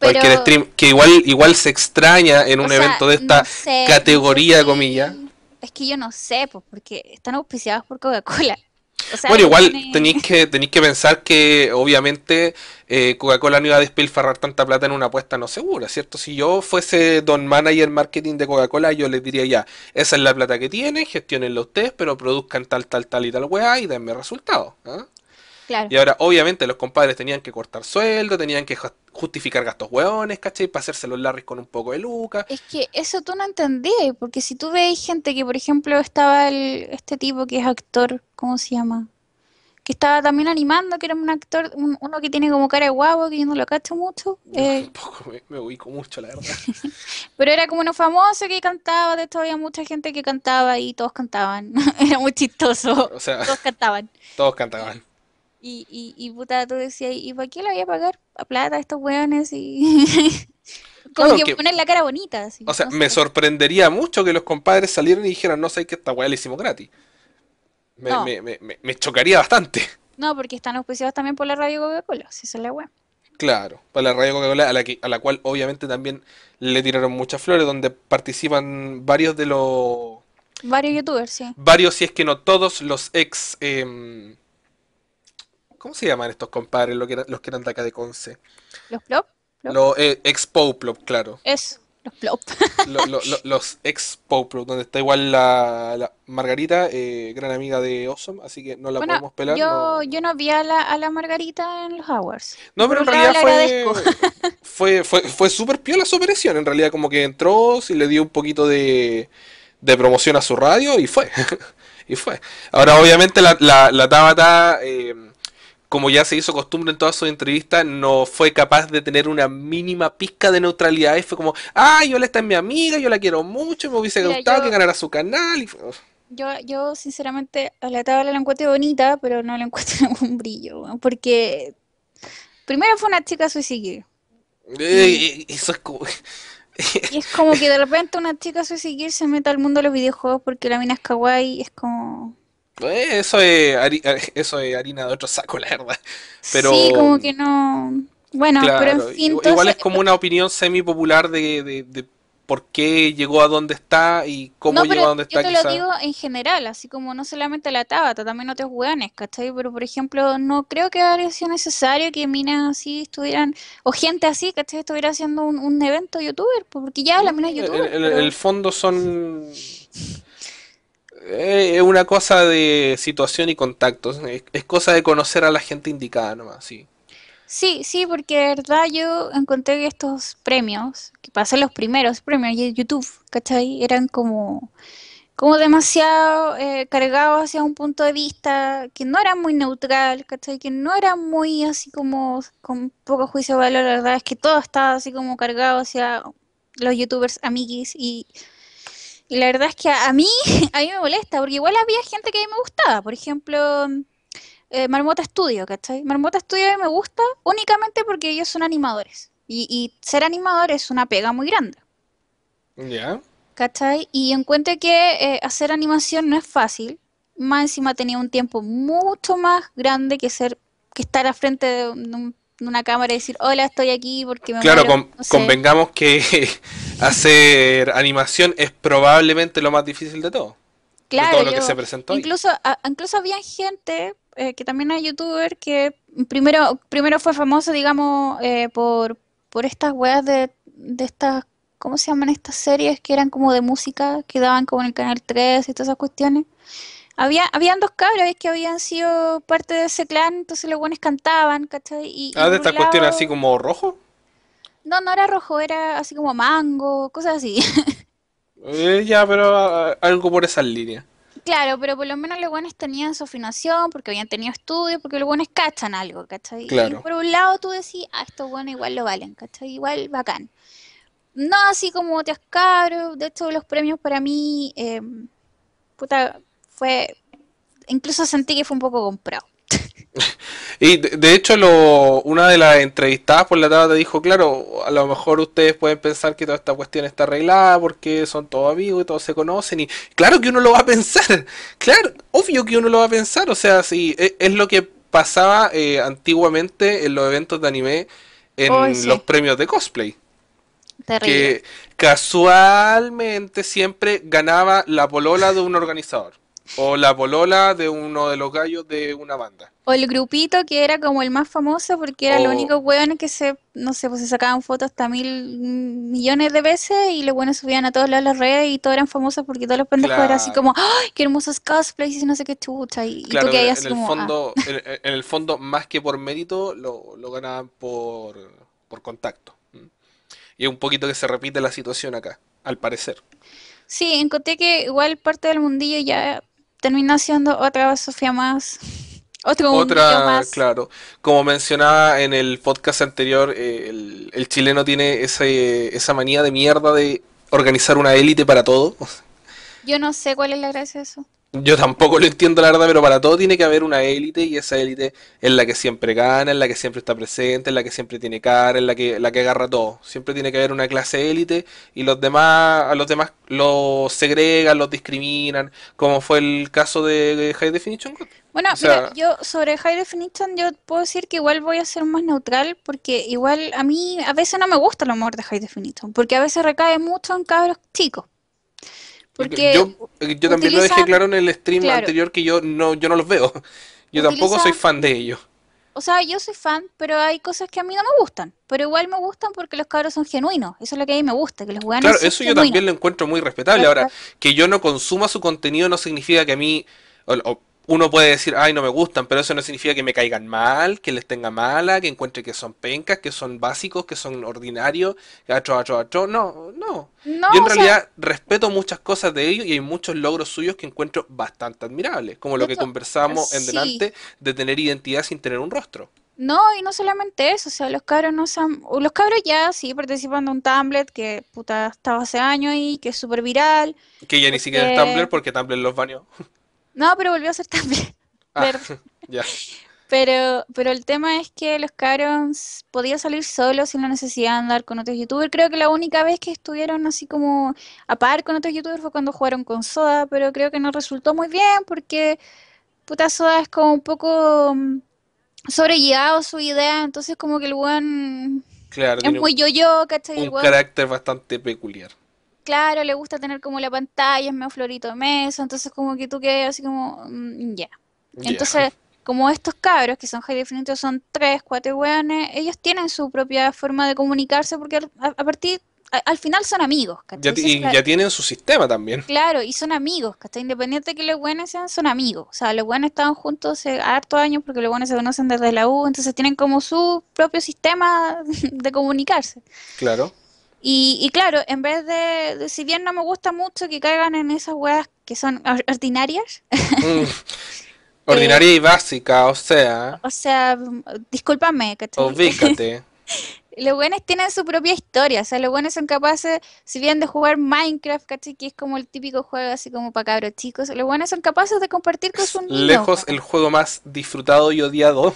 cualquier stream, que igual igual se extraña en un evento de esta categoría, comillas. Es que yo no sé, pues, porque están auspiciados por Coca-Cola bueno, igual tenéis que, tenéis que pensar que obviamente eh, Coca-Cola no iba a despilfarrar tanta plata en una apuesta no segura, ¿cierto? Si yo fuese don manager marketing de Coca-Cola, yo les diría ya, esa es la plata que tienen, gestionenla ustedes, pero produzcan tal, tal, tal y tal weá y denme resultados. ¿ah? Y ahora, obviamente, los compadres tenían que cortar sueldo, tenían que justificar gastos hueones, ¿cachai? Para hacerse los Larrys con un poco de lucas. Es que eso tú no entendías, porque si tú veis gente que, por ejemplo, estaba el, este tipo que es actor, ¿cómo se llama? Que estaba también animando, que era un actor, uno que tiene como cara de guapo, que yo no lo cacho mucho. Eh. tampoco me, me, ubico mucho, la verdad. Pero era como uno famoso que cantaba, de hecho había mucha gente que cantaba y todos cantaban. era muy chistoso. todos cantaban. Todos cantaban. Y, y, y puta, tú decías, ¿y para qué le voy a pagar a plata a estos weones? Y... Como que, poner la cara bonita. o sea, me sorprendería mucho que los compadres salieran y dijeran, no sé, que esta weá le hicimos gratis. Me, me, me, chocaría bastante. No, porque están auspiciados también por la radio Coca-Cola, si son la weá. Claro, para la radio Coca-Cola, a la, a la cual obviamente también le tiraron muchas flores, donde participan varios de los... Varios youtubers, sí. Varios, si es que no todos, los ex... Em, ¿Cómo se llaman estos compadres, los que, eran, los que eran de acá de Conce? ¿Los Plop? Los eh, ex claro. Es, los Plop. los ex donde está igual la, Margarita, eh, gran amiga de Awesome, así que no la podemos pelar. Yo no, yo no vi a la, Margarita en los Hours. No, pero en realidad fue, fue, fue, súper piola su operación. En realidad, como que entró, y le dio un poquito de, promoción a su radio y fue. y fue. Ahora, obviamente, la, la, la Tabata. Eh, como ya se hizo costumbre en todas sus entrevistas, no fue capaz de tener una mínima pizca de neutralidad. Y fue como, ah, la está en mi amiga, yo la quiero mucho, me hubiese gustado que ganara su canal. yo, yo, sinceramente, a la tabla la encuentro bonita, pero no la encuentro un brillo. Porque primero fue una chica suicida. y... eso es como. y es como que de repente una chica suicida se meta al mundo de los videojuegos porque la mina es kawaii, es como. Eh, eso es, eh, eso es harina de otro saco, la verdad. Pero, sí, como que no. Bueno, pero en fin. Igual es como una opinión semi-popular de, por qué llegó a donde está y cómo llegó a donde está. Yo te lo digo en general, así como no solamente la Tabata, también otros hueones, ¿cachai? Pero por ejemplo, no creo que haya sido necesario que minas así estuvieran, o gente así, ¿cachai? Estuviera haciendo un, evento youtuber, porque ya las minas eh, youtuber. el, fondo son eh, es una cosa de situación y contactos. Es, cosa de conocer a la gente indicada nomás, sí. Sí, sí, porque de verdad yo encontré que estos premios, que pasan los primeros premios de YouTube, ¿cachai? Eran como, como demasiado eh, cargados hacia un punto de vista que no era muy neutral, ¿cachai? Que no era muy así como con poco juicio de valor, la verdad es que todo estaba así como cargado hacia los youtubers amiguis y la verdad es que a, mí, a mí me molesta, porque igual había gente que a mí me gustaba. Por ejemplo, eh, Marmota Studio, ¿cachai? Marmota Studio a mí me gusta únicamente porque ellos son animadores. Y, ser animador es una pega muy grande. Ya. ¿Cachai? Y encuentro que eh, hacer animación no es fácil. Más encima tenía un tiempo mucho más grande que ser que estar al frente de, una cámara y decir, hola, estoy aquí porque me Claro, convengamos que hacer animación es probablemente lo más difícil de todo. Claro. lo que se presentó. Incluso, ah, incluso había gente, eh, que también hay youtuber, que primero, primero fue famoso, digamos, eh, por, por estas weas de, de estas, ¿cómo se llaman estas series que eran como de música, que daban como en el Canal 3 y todas esas cuestiones? Había, habían dos cabros que habían sido parte de ese clan, entonces los weones cantaban, ¿cachai? Y, ah, de esta cuestión así como rojo. No, no era rojo, era así como mango, cosas así. Eh, ya, pero ah, ah, algo por esas líneas. Claro, pero por lo menos los buenos tenían su afinación, porque habían tenido estudios, porque los buenos cachan algo, ¿cachai? Y por un lado tú decís, ah, estos buenos igual lo valen, ¿cachai? Igual bacán. No así como te cabros, de hecho los premios para mí, eh, puta, fue, incluso sentí que fue un poco comprado. Y de hecho, una de las entrevistadas por la tarde dijo, claro, a lo mejor ustedes pueden pensar que toda esta cuestión está arreglada porque son todos amigos y todos se conocen. Y claro que uno lo va a pensar, claro, obvio que uno lo va a pensar. O sea, sí, e, es, lo que pasaba eh, antiguamente en los eventos de anime, en los premios de cosplay. Que casualmente siempre ganaba la polola de un organizador. O la polola de uno de los gallos de una banda. O el grupito que era como el más famoso porque era el lo único weón que se, no sé, pues se sacaban fotos hasta mil millones de veces y los weones subían a todos lados las redes y todos eran famosos porque todos los pendejos eran así como, ¡ay, qué hermosos cosplays! y no sé qué chucha. Y, y tú en, el ah. fondo, en, el fondo, más que por mérito, lo, ganaban por, por contacto. Y es un poquito que se repite la situación acá, al parecer. Sí, encontré que igual parte del mundillo ya termina siendo otra Sofía más. Otro Otra, claro. Como mencionaba en el podcast anterior, eh, el, el, chileno tiene ese, esa manía de mierda de organizar una élite para todo. Yo no sé cuál es la gracia de eso. Yo tampoco lo entiendo, la verdad, pero para todo tiene que haber una élite y esa élite es la que siempre gana, es la que siempre está presente, es la que siempre tiene cara, es la que, la que agarra todo. Siempre tiene que haber una clase élite y los demás, a los demás los segregan, los discriminan, como fue el caso de High Definition. Bueno, yo sobre High Definition yo puedo decir que igual voy a ser más neutral porque igual a mí a veces no me gusta el mejor de High Definition porque a veces recae mucho en cabros chicos. Porque yo, eh, yo también lo dejé claro en el stream anterior que yo no, yo no los veo. Yo tampoco soy fan de ellos. O sea, yo soy fan, pero hay cosas que a mí no me gustan. Pero igual me gustan porque los cabros son genuinos. Eso es lo que a mí me gusta, que los jugadores Claro, eso yo también lo encuentro muy respetable. Ahora, que yo no consuma su contenido no significa que a mí uno puede decir, ay, no me gustan, pero eso no significa que me caigan mal, que les tenga mala, que encuentre que son pencas, que son básicos, que son ordinarios, atro, atro, atro. No, no. Yo en realidad respeto muchas cosas de ellos y hay muchos logros suyos que encuentro bastante admirables, como lo que conversamos en delante de tener identidad sin tener un rostro. No, y no solamente eso, o sea, los cabros no son... Los cabros ya sí participan de un Tumblr que puta estaba hace años y que es súper viral. Que ya ni siquiera es Tumblr porque Tumblr los baños No, pero volvió a ser también ah, Pero, pero el tema es que los Carons podían salir solos sin la necesidad de andar con otros youtubers. Creo que la única vez que estuvieron así como a par con otros youtubers fue cuando jugaron con Soda, pero creo que no resultó muy bien porque puta Soda es como un poco mm, sobrellevado su idea, entonces como que el buen claro, es muy yo-yo, ¿cachai? Un carácter bastante peculiar claro, le gusta tener como la pantalla, es medio florito de mesa, entonces como que tú quedas así como, mm, ya. Entonces, como estos cabros que son high definitivos, son tres, cuatro weones, ellos tienen su propia forma de comunicarse porque a, partir al final son amigos, Ya, y ya tienen su sistema también. Claro, y son amigos, hasta Independiente de que los buenos sean, son amigos. O sea, los buenos estaban juntos hace hartos años porque los buenos se conocen desde la U, entonces tienen como su propio sistema de comunicarse. Claro. Y, claro, en vez de, si bien no me gusta mucho que caigan en esas weas que son ordinarias. Mm. Ordinaria y básica, o sea. O sea, discúlpame, ¿cachai? Obvícate los buenos tienen su propia historia, o sea, los buenos son capaces, si bien de jugar Minecraft, ¿cachai? Que es como el típico juego así como para cabros chicos, los buenos son capaces de compartir con sus Lejos el juego más disfrutado y odiado.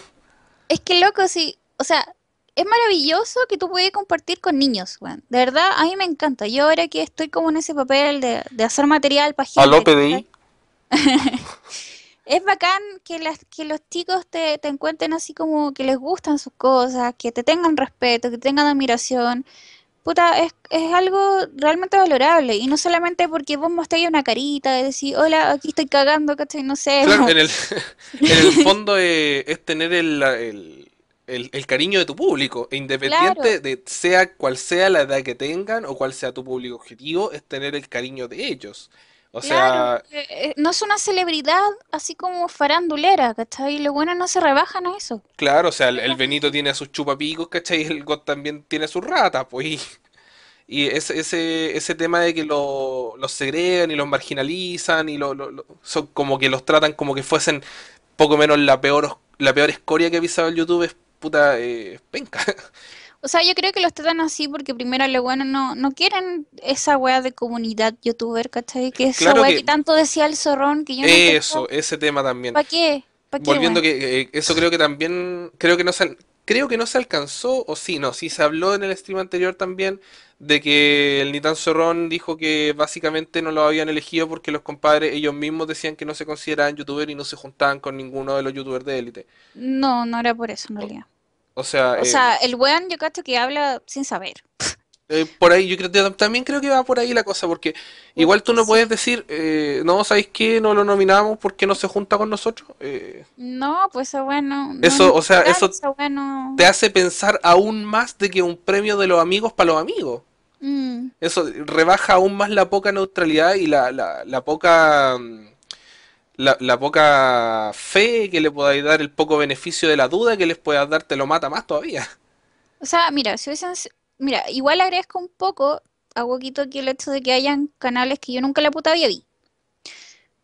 Es que loco, sí, o sea, es maravilloso que tú puedas compartir con niños, weón. De verdad, a mí me encanta. Yo ahora que estoy como en ese papel de, de hacer material para gente. es bacán que, las, que los chicos te, te, encuentren así como que les gustan sus cosas, que te tengan respeto, que tengan admiración. Puta, es, es algo realmente valorable. Y no solamente porque vos mostráis una carita de decir, hola, aquí estoy cagando, ¿cachai? No sé. en el, fondo eh, es tener el el, cariño de tu público, e independiente de sea cual sea la edad que tengan o cuál sea tu público objetivo, es tener el cariño de ellos. O sea, eh, no es una celebridad así como farandulera, ¿cachai? Lo bueno no se rebajan a eso. Claro, o sea, el, Benito tiene a sus chupapicos, ¿cachai? El God también tiene a sus ratas, pues. Y, ese, ese, ese, tema de que lo, los segregan y los marginalizan y lo, lo, son como que los tratan como que fuesen poco menos la peor, la peor escoria que ha pisado el YouTube es puta, eh, penca. O sea, yo creo que los tratan así porque primero lo bueno no, no quieren esa weá de comunidad youtuber, ¿cachai? Que esa claro weá que, tanto decía el zorrón que yo no Eso, ese tema también. ¿Para qué? Volviendo que eh, eso creo que también, creo que no se, creo que no se alcanzó, o sí, no, si se habló en el stream anterior también de que el Nitan Zorrón dijo que básicamente no lo habían elegido porque los compadres ellos mismos decían que no se consideraban youtuber y no se juntaban con ninguno de los youtubers de élite. No, no era por eso en realidad. O eh, sea, el weón yo cacho que habla sin saber. Eh, por ahí, yo creo, también creo que va por ahí la cosa, porque igual tú no puedes decir, eh, no, ¿sabéis qué? No lo nominamos porque no se junta con nosotros. Eh, no, pues eso bueno. eso, o sea, eso, te hace pensar aún más de que un premio de los amigos para los amigos. Mm. Eso rebaja aún más la poca neutralidad y la, la, la poca... Mm, la, poca fe que le podáis dar, el poco beneficio de la duda que les puedas dar, te lo mata más todavía. O sea, mira, si hubiesen, mira, igual agradezco un poco a Huequito aquí el hecho de que hayan canales que yo nunca la puta había vi.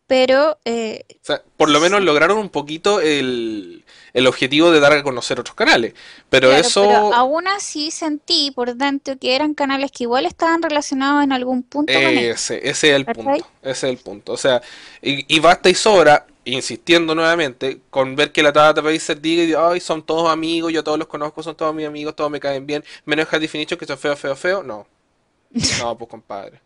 Pero... Eh, o sea, por lo menos lograron un poquito el el objetivo de dar a conocer otros canales. Pero eso... aún así sentí por dentro que eran canales que igual estaban relacionados en algún punto. Ese, ese es el punto. Ese es el punto. O sea, y, basta y sobra insistiendo nuevamente con ver que la Tata se diga ay son todos amigos, yo todos los conozco, son todos mis amigos, todos me caen bien, menos Hardy definición que son feo, feo, feo, no. No, pues compadre.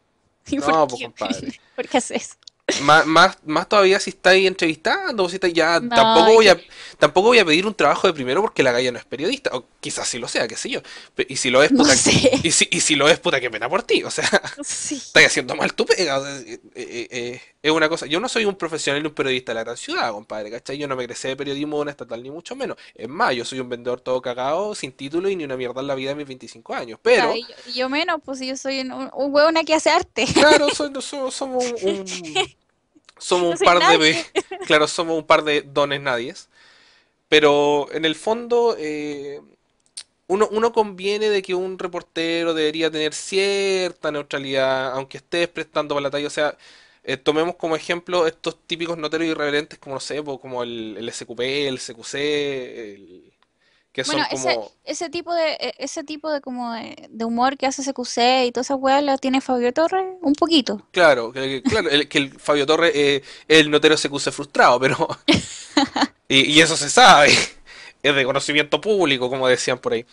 No, pues compadre. ¿Por qué haces? más, más, todavía si estáis entrevistando, si ya. tampoco, voy a, tampoco voy a pedir un trabajo de primero porque la galla no es periodista. O quizás sí lo sea, qué sé yo. Y si lo es, puta. y, si, y si lo es, puta, qué pena por ti. O sea, sí. estás haciendo mal tu pega. eh, eh, eh es una cosa. Yo no soy un profesional ni un periodista de la gran ciudad, compadre, ¿cachai? Yo no me crecí de periodismo de una estatal, ni mucho menos. Es más, yo soy un vendedor todo cagado, sin título y ni una mierda en la vida de mis 25 años. Pero. yo, menos, pues yo soy un, huevón huevona que hace arte. Claro, somos, un. somos un par nadie. de. Claro, somos un par de dones nadies. Pero en el fondo. Eh, uno, uno, conviene de que un reportero debería tener cierta neutralidad, aunque estés prestando para la talla. O sea, eh, tomemos como ejemplo estos típicos noteros irreverentes como, no sé, como el, SQP, el CQC, que son como... ese, tipo de e, ese tipo de como de, humor que hace CQC y todas esas weas la tiene Fabio Torres un poquito. Claro, que, claro, el, que el Fabio Torres es el notero CQC frustrado, pero... y, y, eso se sabe, es de conocimiento público, como decían por ahí.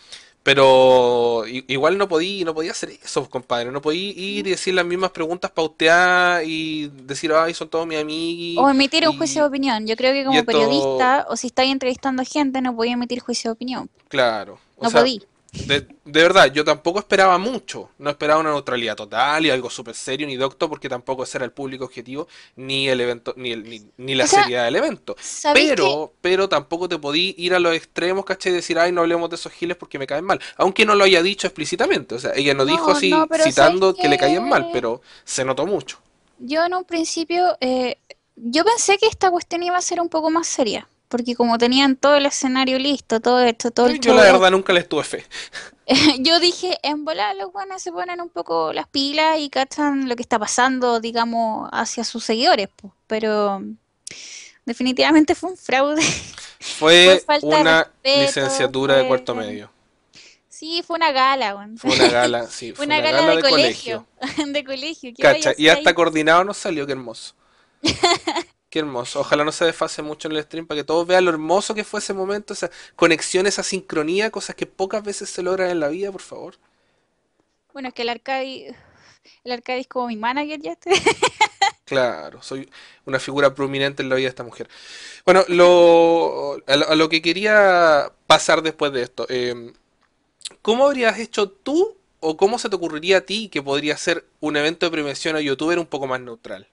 Pero igual no podía, no podía hacer eso, compadre. No podía ir y mm. decir las mismas preguntas pautear y decir, ay, son todos mis amigos. O emitir un juicio de opinión. Yo creo que como periodista, o si estáis entrevistando a gente, no podía emitir juicio de opinión. Claro. no podía. De, de, verdad, yo tampoco esperaba mucho. No esperaba una neutralidad total y algo súper serio ni docto, porque tampoco ese era el público objetivo, ni el evento, ni, la seriedad del evento. Pero, pero tampoco te podí ir a los extremos, caché Y decir, ay, no hablemos de esos giles porque me caen mal. Aunque no lo haya dicho explícitamente. O sea, ella no, dijo así, citando que... le caían mal, pero se notó mucho. Yo en un principio, eh, yo pensé que esta cuestión iba a ser un poco más seria porque como tenían todo el escenario listo, todo esto, todo el Yo la verdad nunca les tuve fe. yo dije, en volar los buenos se ponen un poco las pilas y cachan lo que está pasando, digamos, hacia sus seguidores, pero definitivamente fue un fraude. Fue, una licenciatura de cuarto medio. Sí, fue una gala. güey. Fue una gala, sí. Fue una, gala, de, colegio. de colegio. ¿Qué y hasta coordinado no salió, qué hermoso. Qué hermoso. Ojalá no se desfase mucho en el stream para que todos vean lo hermoso que fue ese momento, esa conexión, esa sincronía, cosas que pocas veces se logran en la vida, por favor. Bueno, es que el Arcadi, el Arcadi es como mi manager ya. Claro, soy una figura prominente en la vida de esta mujer. Bueno, lo, a, lo, que quería pasar después de esto, em, ¿cómo habrías hecho tú o cómo se te ocurriría a ti que podría ser un evento de premiación a youtuber un poco más neutral?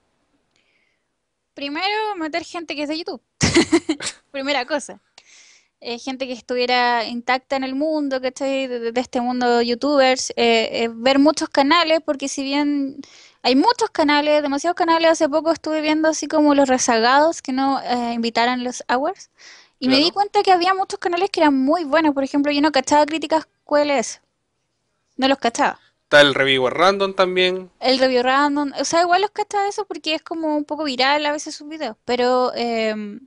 primero meter gente que es de YouTube. Primera cosa. Eh, gente que estuviera intacta en el mundo, que De, de este mundo youtubers. Eh, eh, ver muchos canales, porque si bien hay muchos canales, demasiados canales, hace poco estuve viendo así como los rezagados que no invitaran los hours. Y me di cuenta que había muchos canales que eran muy buenos. Por ejemplo, yo no cachaba críticas QLS. No los cachaba. Está el reviewer random también. El reviewer random. O sea, igual los que de eso porque es como un poco viral a veces sus videos. Pero, em,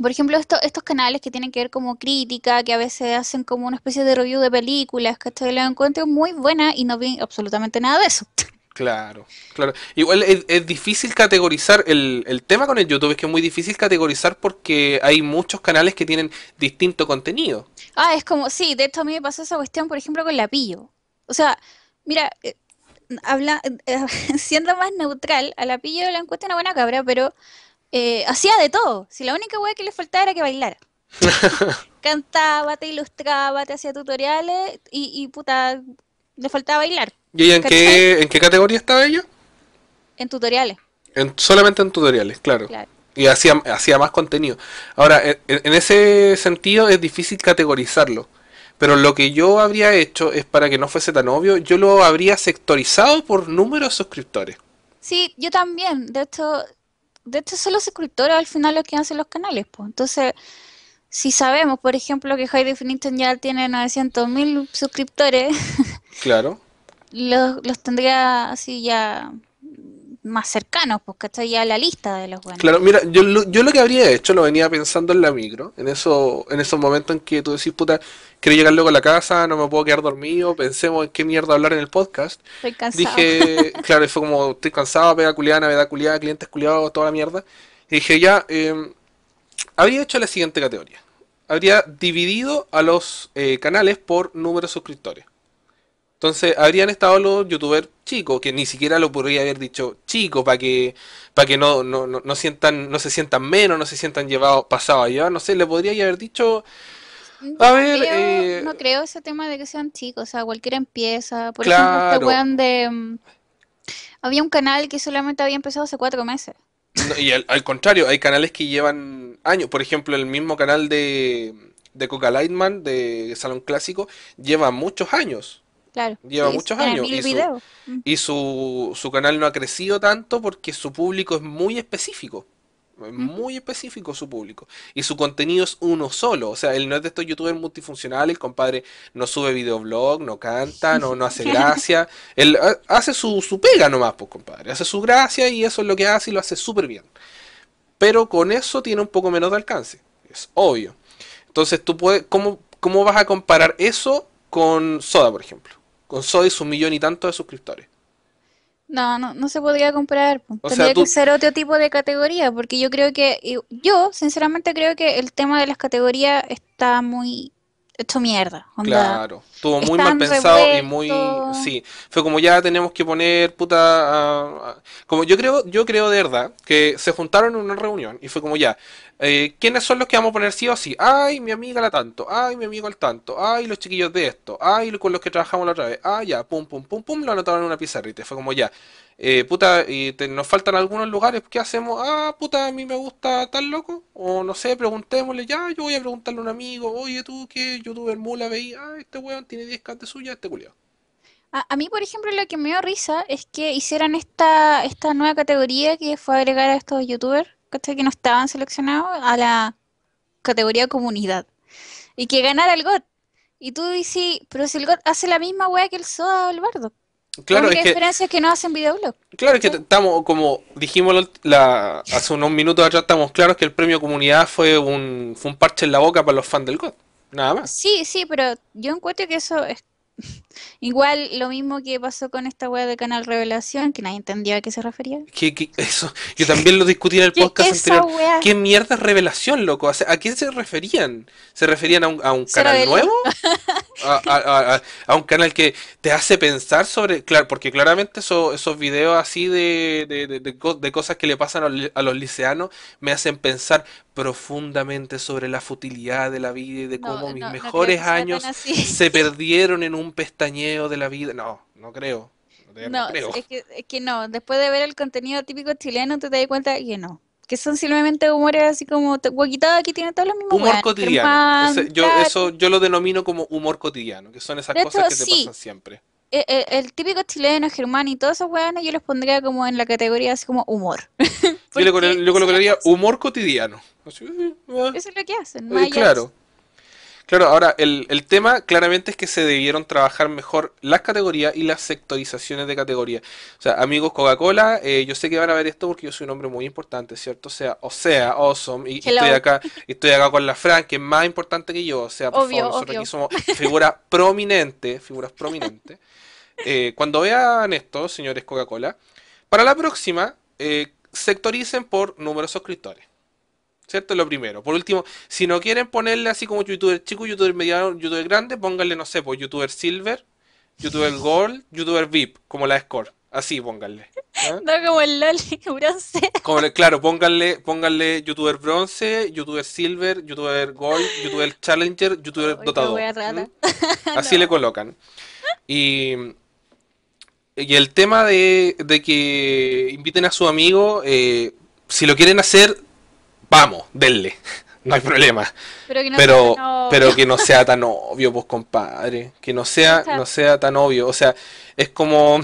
por ejemplo, estos canales que tienen que ver como crítica, que a veces hacen como una especie de review de películas, que de La encuentro muy buena y no vi absolutamente nada de eso. Claro, claro. Igual es, difícil categorizar, el, el, tema con el YouTube es que es muy difícil categorizar porque hay muchos canales que tienen distinto contenido. Ah, es como, sí, de hecho a mí me pasó esa cuestión, por ejemplo, con la pillo. O sea, Mira, eh, habla, eh, siendo más neutral, a la pillo la encuesta una buena cabra, pero eh, hacía de todo. Si la única weá que le faltaba era que bailara. Cantaba, te ilustraba, te hacía tutoriales y, puta, le faltaba bailar. ¿Y en qué, en qué categoría estaba ella? En tutoriales. En, solamente en tutoriales, claro. Y hacía, hacía más contenido. Ahora, en, ese sentido es difícil categorizarlo. Pero lo que yo habría hecho es para que no fuese tan obvio, yo lo habría sectorizado por número de suscriptores. Sí, yo también. De hecho, de hecho son los suscriptores al final los que hacen los canales. Pues. Entonces, si sabemos, por ejemplo, que Heidi Definition ya tiene 900.000 suscriptores, claro. los, los tendría así ya más cercanos, porque estoy ya la lista de los buenos. Claro, mira, yo, yo lo que habría hecho lo venía pensando en la micro, en eso, en esos momentos en que tú decís, puta, quiero llegar luego a la casa, no me puedo quedar dormido, pensemos en qué mierda hablar en el podcast. Estoy cansado. Dije, claro, fue como, estoy cansado, pega culiana, me da culiada, clientes culiados, toda la mierda. Y dije, ya, em, habría hecho la siguiente categoría. Habría dividido a los eh, canales por número de suscriptores. Entonces habrían estado los youtubers chicos, que ni siquiera lo podría haber dicho chico para que, que no, no, no, sientan, no se sientan menos, no se sientan llevados, pasados a no sé, le podría haber dicho a ver, eh, no creo ese tema de que sean chicos, o sea, cualquiera empieza. Por ejemplo, de. Mm, había un canal que solamente había empezado hace cuatro meses. y al, contrario, hay canales que llevan años. Por ejemplo, el mismo canal de, de Coca Lightman, de Salón Clásico, lleva muchos años. Lleva muchos años. Mm. Y, su, su, canal no ha crecido tanto porque su público es muy específico. Es Muy específico su público. Y su contenido es uno solo. O sea, él no es de estos youtubers multifuncionales. El compadre no sube videoblog, no canta, no, no hace gracia. él hace su, pega nomás, pues, compadre. Hace su gracia y eso es lo que hace y lo hace súper bien. Pero con eso tiene un poco menos de alcance. Es obvio. Entonces, tú puedes, ¿cómo, cómo vas a comparar eso con Soda, por ejemplo? con Soy su millón y tanto de suscriptores. No, no, no se podría comprar Tendría que ser otro tipo de categoría, porque yo creo que, yo sinceramente creo que el tema de las categorías está muy hecho mierda. Claro estuvo muy mal pensado y muy sí fue como ya tenemos que poner puta como yo creo yo creo de verdad que se juntaron en una reunión y fue como ya eh, quiénes son los que vamos a poner sí o sí ay mi amiga la tanto ay mi amigo al tanto ay los chiquillos de esto ay con los que trabajamos la otra vez ah ya pum pum pum pum lo anotaron en una pizarrita fue como ya eh, puta, y nos faltan algunos lugares, ¿qué hacemos? Ah, puta, a mí me gusta tal loco. O no sé, preguntémosle, ya, yo voy a preguntarle a un amigo, oye tú, ¿qué youtuber mula veí? Ah, este weón tiene 10 suya, este culiado. A, mí, por ejemplo, lo que me dio risa es que hicieran esta, esta nueva categoría que fue agregar a estos youtubers que no estaban seleccionados a la categoría comunidad y que ganara el GOT. Y tú dices, pero si el GOT hace la misma weá que el Soda o Claro, la es que, diferencia es que no hacen videoblog. Claro, es que estamos, como dijimos hace unos minutos atrás, estamos claros que el premio comunidad fue un, fue un parche en la boca para los fans del GOT. Nada más. Sí, sí, pero yo encuentro que eso es Igual lo mismo que pasó con esta web de Canal Revelación, que nadie entendía a qué se refería. ¿Qué, eso, yo también lo discutí en el podcast anterior. ¿Qué mierda revelación, loco? ¿A quién se referían? ¿Se referían a un, a un canal nuevo? A, un canal que te hace pensar sobre. Claro, porque claramente esos videos así de, cosas que le pasan a los, liceanos me hacen pensar profundamente sobre la futilidad de la vida y de cómo mis mejores años se perdieron en un un pestañeo de la vida. No, no creo. No, Es, que, no. Después de ver el contenido típico chileno, te das cuenta que no. Que son simplemente humores así como guaquitados aquí tiene todos los mismos Humor cotidiano. yo, eso, yo lo denomino como humor cotidiano, que son esas cosas que te pasan siempre. E, e, el, típico chileno, Germán y todos esos weones, yo los pondría como en la categoría así como humor. yo le, colocaría humor cotidiano. Eh, eh. Eso es lo que hacen. Eh, claro. Claro, ahora el, el, tema claramente es que se debieron trabajar mejor las categorías y las sectorizaciones de categoría. O sea, amigos Coca-Cola, eh, yo sé que van a ver esto porque yo soy un hombre muy importante, ¿cierto? O sea, o sea, awesome. Y, estoy acá, estoy acá con la Fran, que es más importante que yo. O sea, por favor, nosotros aquí somos figuras prominentes, figuras prominentes. Eh, cuando vean esto, señores Coca-Cola, para la próxima, eh, sectoricen por número de suscriptores. ¿Cierto? Lo primero. Por último, si no quieren ponerle así como youtuber chico, youtuber mediano, youtuber grande, pónganle, no sé, pues youtuber silver, youtuber gold, youtuber VIP, como la score. Así pónganle. ¿Ah? No como el Loli, bronce. claro, pónganle, pónganle youtuber bronce, youtuber silver, youtuber gold, youtuber challenger, youtuber dotado. ¿Mm? Así le colocan. Y y el tema de, de, que inviten a su amigo, eh, si lo quieren hacer, vamos, denle, no hay problema. Pero que no, pero, sea, que no sea tan obvio, pues compadre, que no sea, no sea tan obvio, o sea, es como...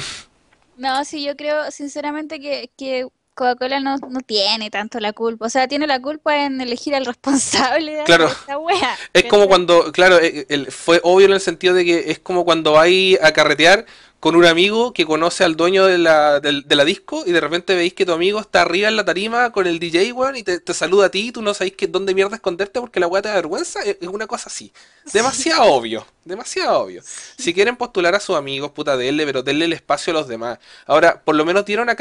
No, sí, yo creo sinceramente que, Coca-Cola no, tiene tanto la culpa, o sea, tiene la culpa en elegir al responsable de claro. esta wea. Es como cuando, claro, fue obvio en el sentido de que es como cuando hay a carretear con un amigo que conoce al dueño de la, disco y de repente veis que tu amigo está arriba en la tarima con el DJ, one y te, saluda a ti y tú no sabéis que, dónde mierda esconderte porque la weá te da vergüenza. Es una cosa así. Demasiado obvio. Demasiado obvio. Si quieren postular a sus amigos, puta, denle, pero denle el espacio a los demás. Ahora, por lo menos dieron a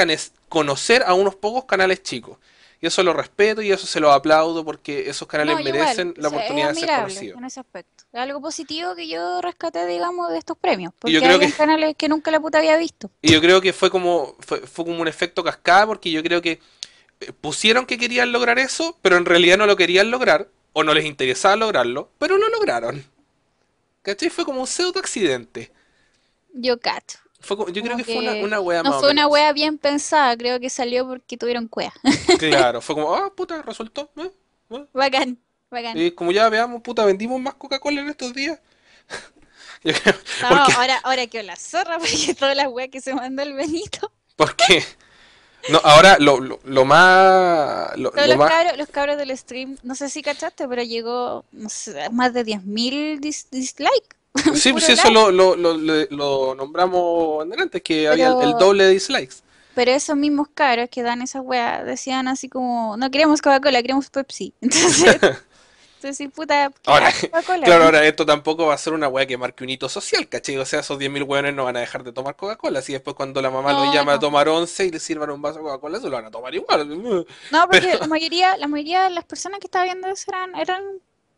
conocer a unos pocos canales chicos. Y eso lo respeto y eso se lo aplaudo porque esos canales merecen la oportunidad de ser conocidos. En Algo positivo que yo rescaté, digamos, de estos premios. Porque yo creo hay canales que nunca la puta había visto. Y yo creo que fue como, fue, como un efecto cascada porque yo creo que eh, pusieron que querían lograr eso, pero en realidad no lo querían lograr o no les interesaba lograrlo, pero no lograron. ¿Cachai? Fue como un pseudo accidente. Yo cacho yo creo que, fue una, una wea No fue una wea bien pensada, creo que salió porque tuvieron cuea. claro, fue como, ah, puta, resultó. Eh, eh". Bacán, bacán. Y como ya veamos, puta, vendimos más Coca-Cola en estos días. ahora, ahora quedó la zorra porque todas las weas que se mandó el Benito. ¿Por qué? No, ahora lo, lo, lo más. Lo, los, Cabros, del stream, no sé si cachaste, pero llegó más de 10.000 dislikes. Sí, pues eso lo, nombramos antes, que había el doble de dislikes. Pero esos mismos caros que dan esas weas decían así como, no queremos Coca-Cola, queremos Pepsi. Entonces, entonces puta, ahora, Claro, ahora esto tampoco va a ser una wea que marque un hito social, ¿cachai? O sea, esos 10.000 weones no van a dejar de tomar Coca-Cola, así después cuando la mamá lo los llama a tomar once y le sirvan un vaso de Coca-Cola, se lo van a tomar igual. No, porque la, mayoría, la mayoría de las personas que estaba viendo eso eran, eran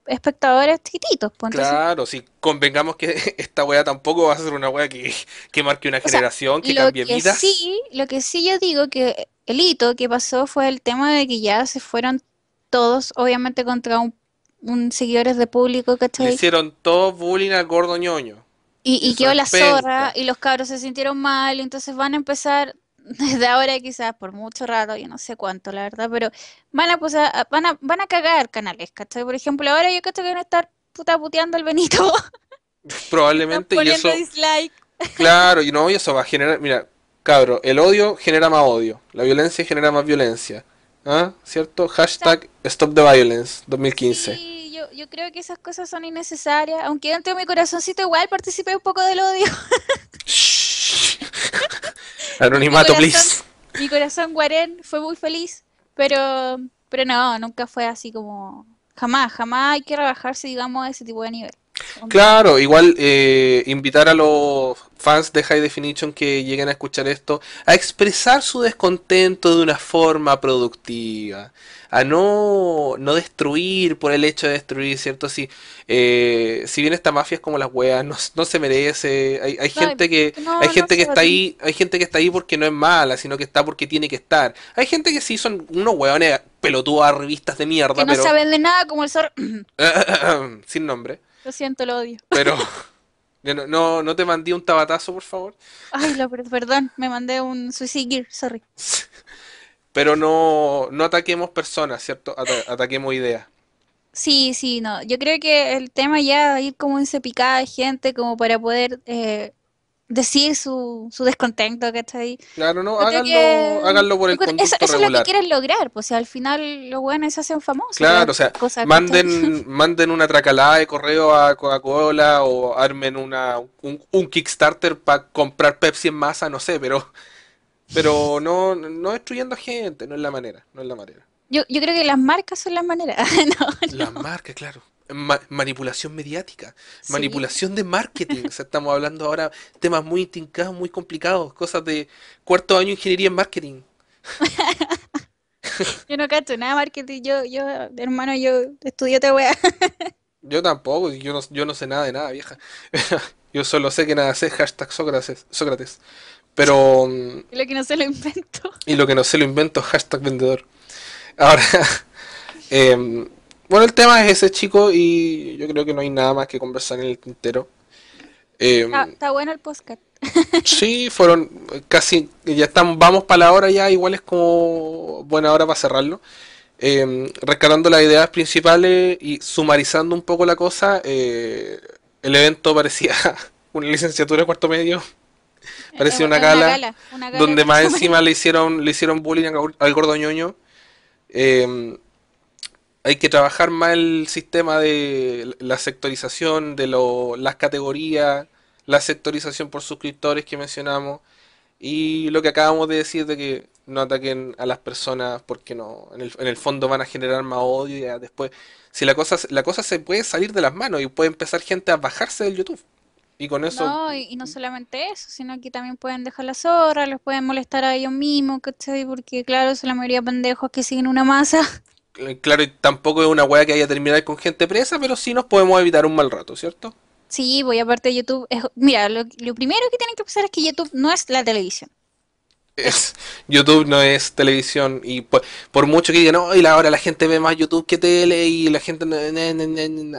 espectadores chiquititos. Pues, claro, si convengamos que esta wea tampoco va a ser una wea que, que marque una generación, que cambie que Sí, lo que sí yo digo que el hito que pasó fue el tema de que ya se fueron todos, obviamente, contra un, seguidores de público, ¿cachai? hicieron todo bullying al gordo ñoño. Y, y quedó la zorra y los cabros se sintieron mal, Y entonces van a empezar desde ahora quizás por mucho rato, yo no sé cuánto, la verdad, pero van a, pues, van a, van a cagar canales, ¿cachai? Por ejemplo, ahora yo creo que van a estar puta puteando al Benito. Probablemente, y eso... Claro, y no, y eso va a generar, mira, cabro, el odio genera más odio, la violencia genera más violencia, ¿ah? ¿Cierto? Hashtag Stop the Violence 2015. Sí, yo, creo que esas cosas son innecesarias, aunque ante mi corazoncito igual participé un poco del odio. Anonimato, please. Mi corazón guarén fue muy feliz, pero, pero no, nunca fue así como... Jamás, jamás hay que rebajarse, digamos, a ese tipo de nivel. Claro, igual eh, invitar a los fans de High Definition que lleguen a escuchar esto, a expresar su descontento de una forma productiva, a no, no destruir por el hecho de destruir, ¿cierto? Si, eh, si bien esta mafia es como las weas, no, se merece, hay, hay gente que, hay gente que está ahí, hay gente que está ahí porque no es mala, sino que está porque tiene que estar. Hay gente que sí son unos weones pelotudos a revistas de mierda. Que no saben de nada como el sor... Sin nombre. Lo siento, lo odio. Pero... No, no, no te mandé un tabatazo, por favor. Ay, perdón, me mandé un Suicide Gear, sorry. Pero no, no ataquemos personas, ¿cierto? ataquemos ideas. Sí, sí, no. Yo creo que el tema ya ir como en cepicada de gente como para poder eh, decir su, su descontento, ahí. Claro, no, háganlo, háganlo, por el conducto eso, eso es lo que quieren lograr, pues al final los bueno se hacen famosos. Claro, o sea, manden, manden una tracalada de correo a Coca-Cola o armen una, un, Kickstarter para comprar Pepsi en masa, no sé, pero, pero no, no destruyendo gente, no es la manera, no es la manera. Yo, yo creo que las marcas son las maneras. Las marcas, claro manipulación mediática, manipulación de marketing. o sea, estamos hablando ahora temas muy intrincados muy complicados, cosas de cuarto año ingeniería en marketing. yo no cacho nada de marketing, yo, yo, hermano, yo estudio te voy Yo tampoco, yo no, yo no sé nada de nada, vieja. yo solo sé que nada sé, hashtag Sócrates. Sócrates. Pero... Y lo que no sé lo invento. Y lo que no sé lo invento, hashtag vendedor. Ahora, eh, bueno, el tema es ese, chico, y yo creo que no hay nada más que conversar en el tintero. Eh, está, bueno el podcast. sí, fueron casi, ya están... vamos para la hora ya, igual es como buena hora para cerrarlo. Em, Rescalando las ideas principales y sumarizando un poco la cosa, eh, el evento parecía una licenciatura de cuarto medio. Eh, parecía eh, una, gala, donde más encima le hicieron, le hicieron bullying al gordo ñoño. Em, hay que trabajar más el sistema de la sectorización, de las categorías, la sectorización por suscriptores que mencionamos y lo que acabamos de decir de que no ataquen a las personas porque no en el, fondo van a generar más odio y después si la cosa la cosa se puede salir de las manos y puede empezar gente a bajarse del YouTube y con eso no y, no solamente eso sino que también pueden dejar las horas los pueden molestar a ellos mismos porque claro son la mayoría de pendejos que siguen una masa Eh, claro, tampoco es una weá que haya terminado con gente presa, pero sí nos podemos evitar un mal rato, ¿cierto? Sí, voy aparte de YouTube. Es, mira, lo, lo, primero que tienen que pensar es que YouTube no es la televisión. YouTube no es televisión y por, mucho que digan, no, y ahora la gente ve más YouTube que tele y la gente no,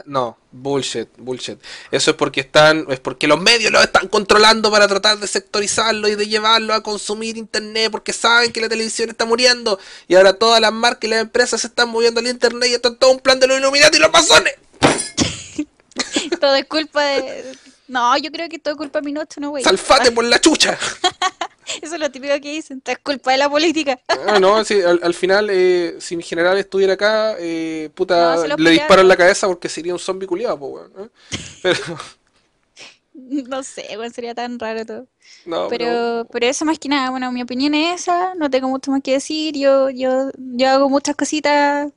no, bullshit, bullshit. Eso es porque están, es porque los medios lo están controlando para tratar de sectorizarlo y de llevarlo a consumir internet porque saben que la televisión está muriendo y ahora todas las marcas y las empresas se están moviendo al internet y están todo un plan de los Illuminati y los masones. todo es culpa de... No, yo creo que todo es culpa de noche no, güey. Salfate por la chucha. Eso es lo típico que dicen, es culpa de la política. Ah, no, al, final, eh, si mi general estuviera acá, eh, puta, le disparo en la cabeza porque sería un zombie culiado, pues, weón. ¿eh? Pero... no sé, weón, sería tan raro todo. No, pero, pero, eso más que nada, bueno, mi opinión es esa, no tengo mucho más que decir, yo, yo, yo hago muchas cositas,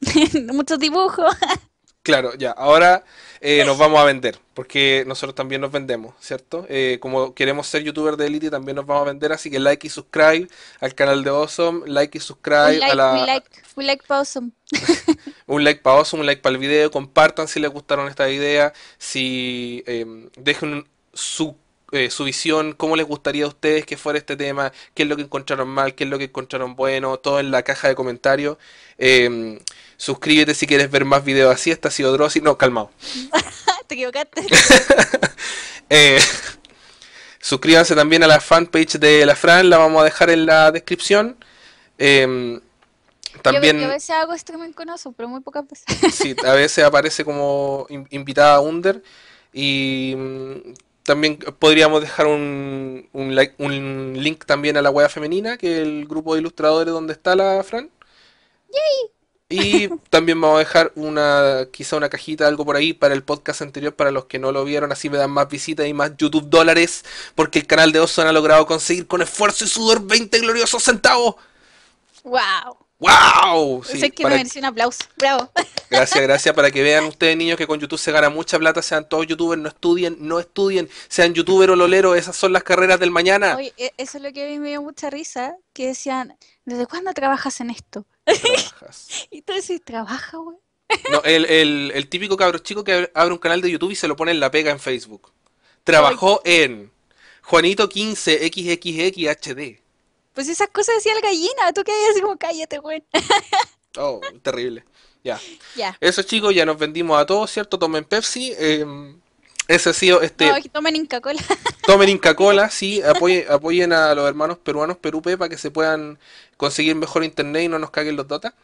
muchos dibujos. claro, ya, ahora... Eh, nos vamos a vender, porque nosotros también nos vendemos, ¿cierto? Eh, como queremos ser youtubers de élite, también nos vamos a vender, así que like y subscribe al canal de Awesome, like y subscribe a la... like, para awesome. un like para Awesome, un like para el video, compartan si les gustaron esta idea, si em, dejen su eh, su visión, cómo les gustaría a ustedes que fuera este tema, qué es lo que encontraron mal, qué es lo que encontraron bueno, todo en la caja de comentarios. Em, suscríbete si quieres ver más videos así. Esta ha sido Drossi. No, calmado. Te equivocaste. Eh, suscríbanse también a la fanpage de la Fran, la vamos a dejar en la descripción. Em, también, a veces hago pero muy pocas veces. sí, a veces aparece como invitada a Under. Y mm, también podríamos dejar un, un, link también a la web femenina, que es el grupo de ilustradores donde está la Fran. Y también vamos a dejar una, quizá una cajita, algo por ahí para el podcast anterior, para los que no lo vieron, así me dan más visitas y más YouTube dólares, porque el canal de Ozone ha logrado conseguir con esfuerzo y sudor 20 gloriosos centavos. ¡Wow! ¡Wow! Sí, que un aplauso. Bravo. Gracias, gracias. Para que vean ustedes, niños, que con YouTube se gana mucha plata, sean todos youtubers, no estudien, no estudien, sean youtuber o lolero, esas son las carreras del mañana. Oye, e, eso es lo que me dio mucha risa, que decían, ¿desde cuándo trabajas en esto? ¿Trabajas? y tú decís, ¿trabaja, güey? no, el, típico cabro chico que abre un canal de YouTube y se lo pone en la pega en Facebook. Trabajó en Juanito 15 xxxhd pues esas cosas decía el gallina, tú qué así como cállate, güey. Oh, terrible. Ya. Ya. Eso chicos, ya nos vendimos a todos, ¿cierto? Tomen Pepsi. Em, ese ha sido este. No, tomen Inca Cola. Tomen Inca Cola, sí. Apoyen, a los hermanos peruanos perú para que se puedan conseguir mejor internet y no nos caguen los Dota.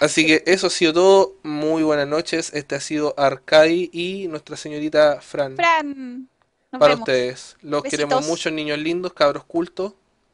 Así que eso ha sido todo. Muy buenas noches. Este ha sido Arcadi y nuestra señorita Fran. Fran. para ustedes. Los queremos mucho, niños lindos, cabros cultos.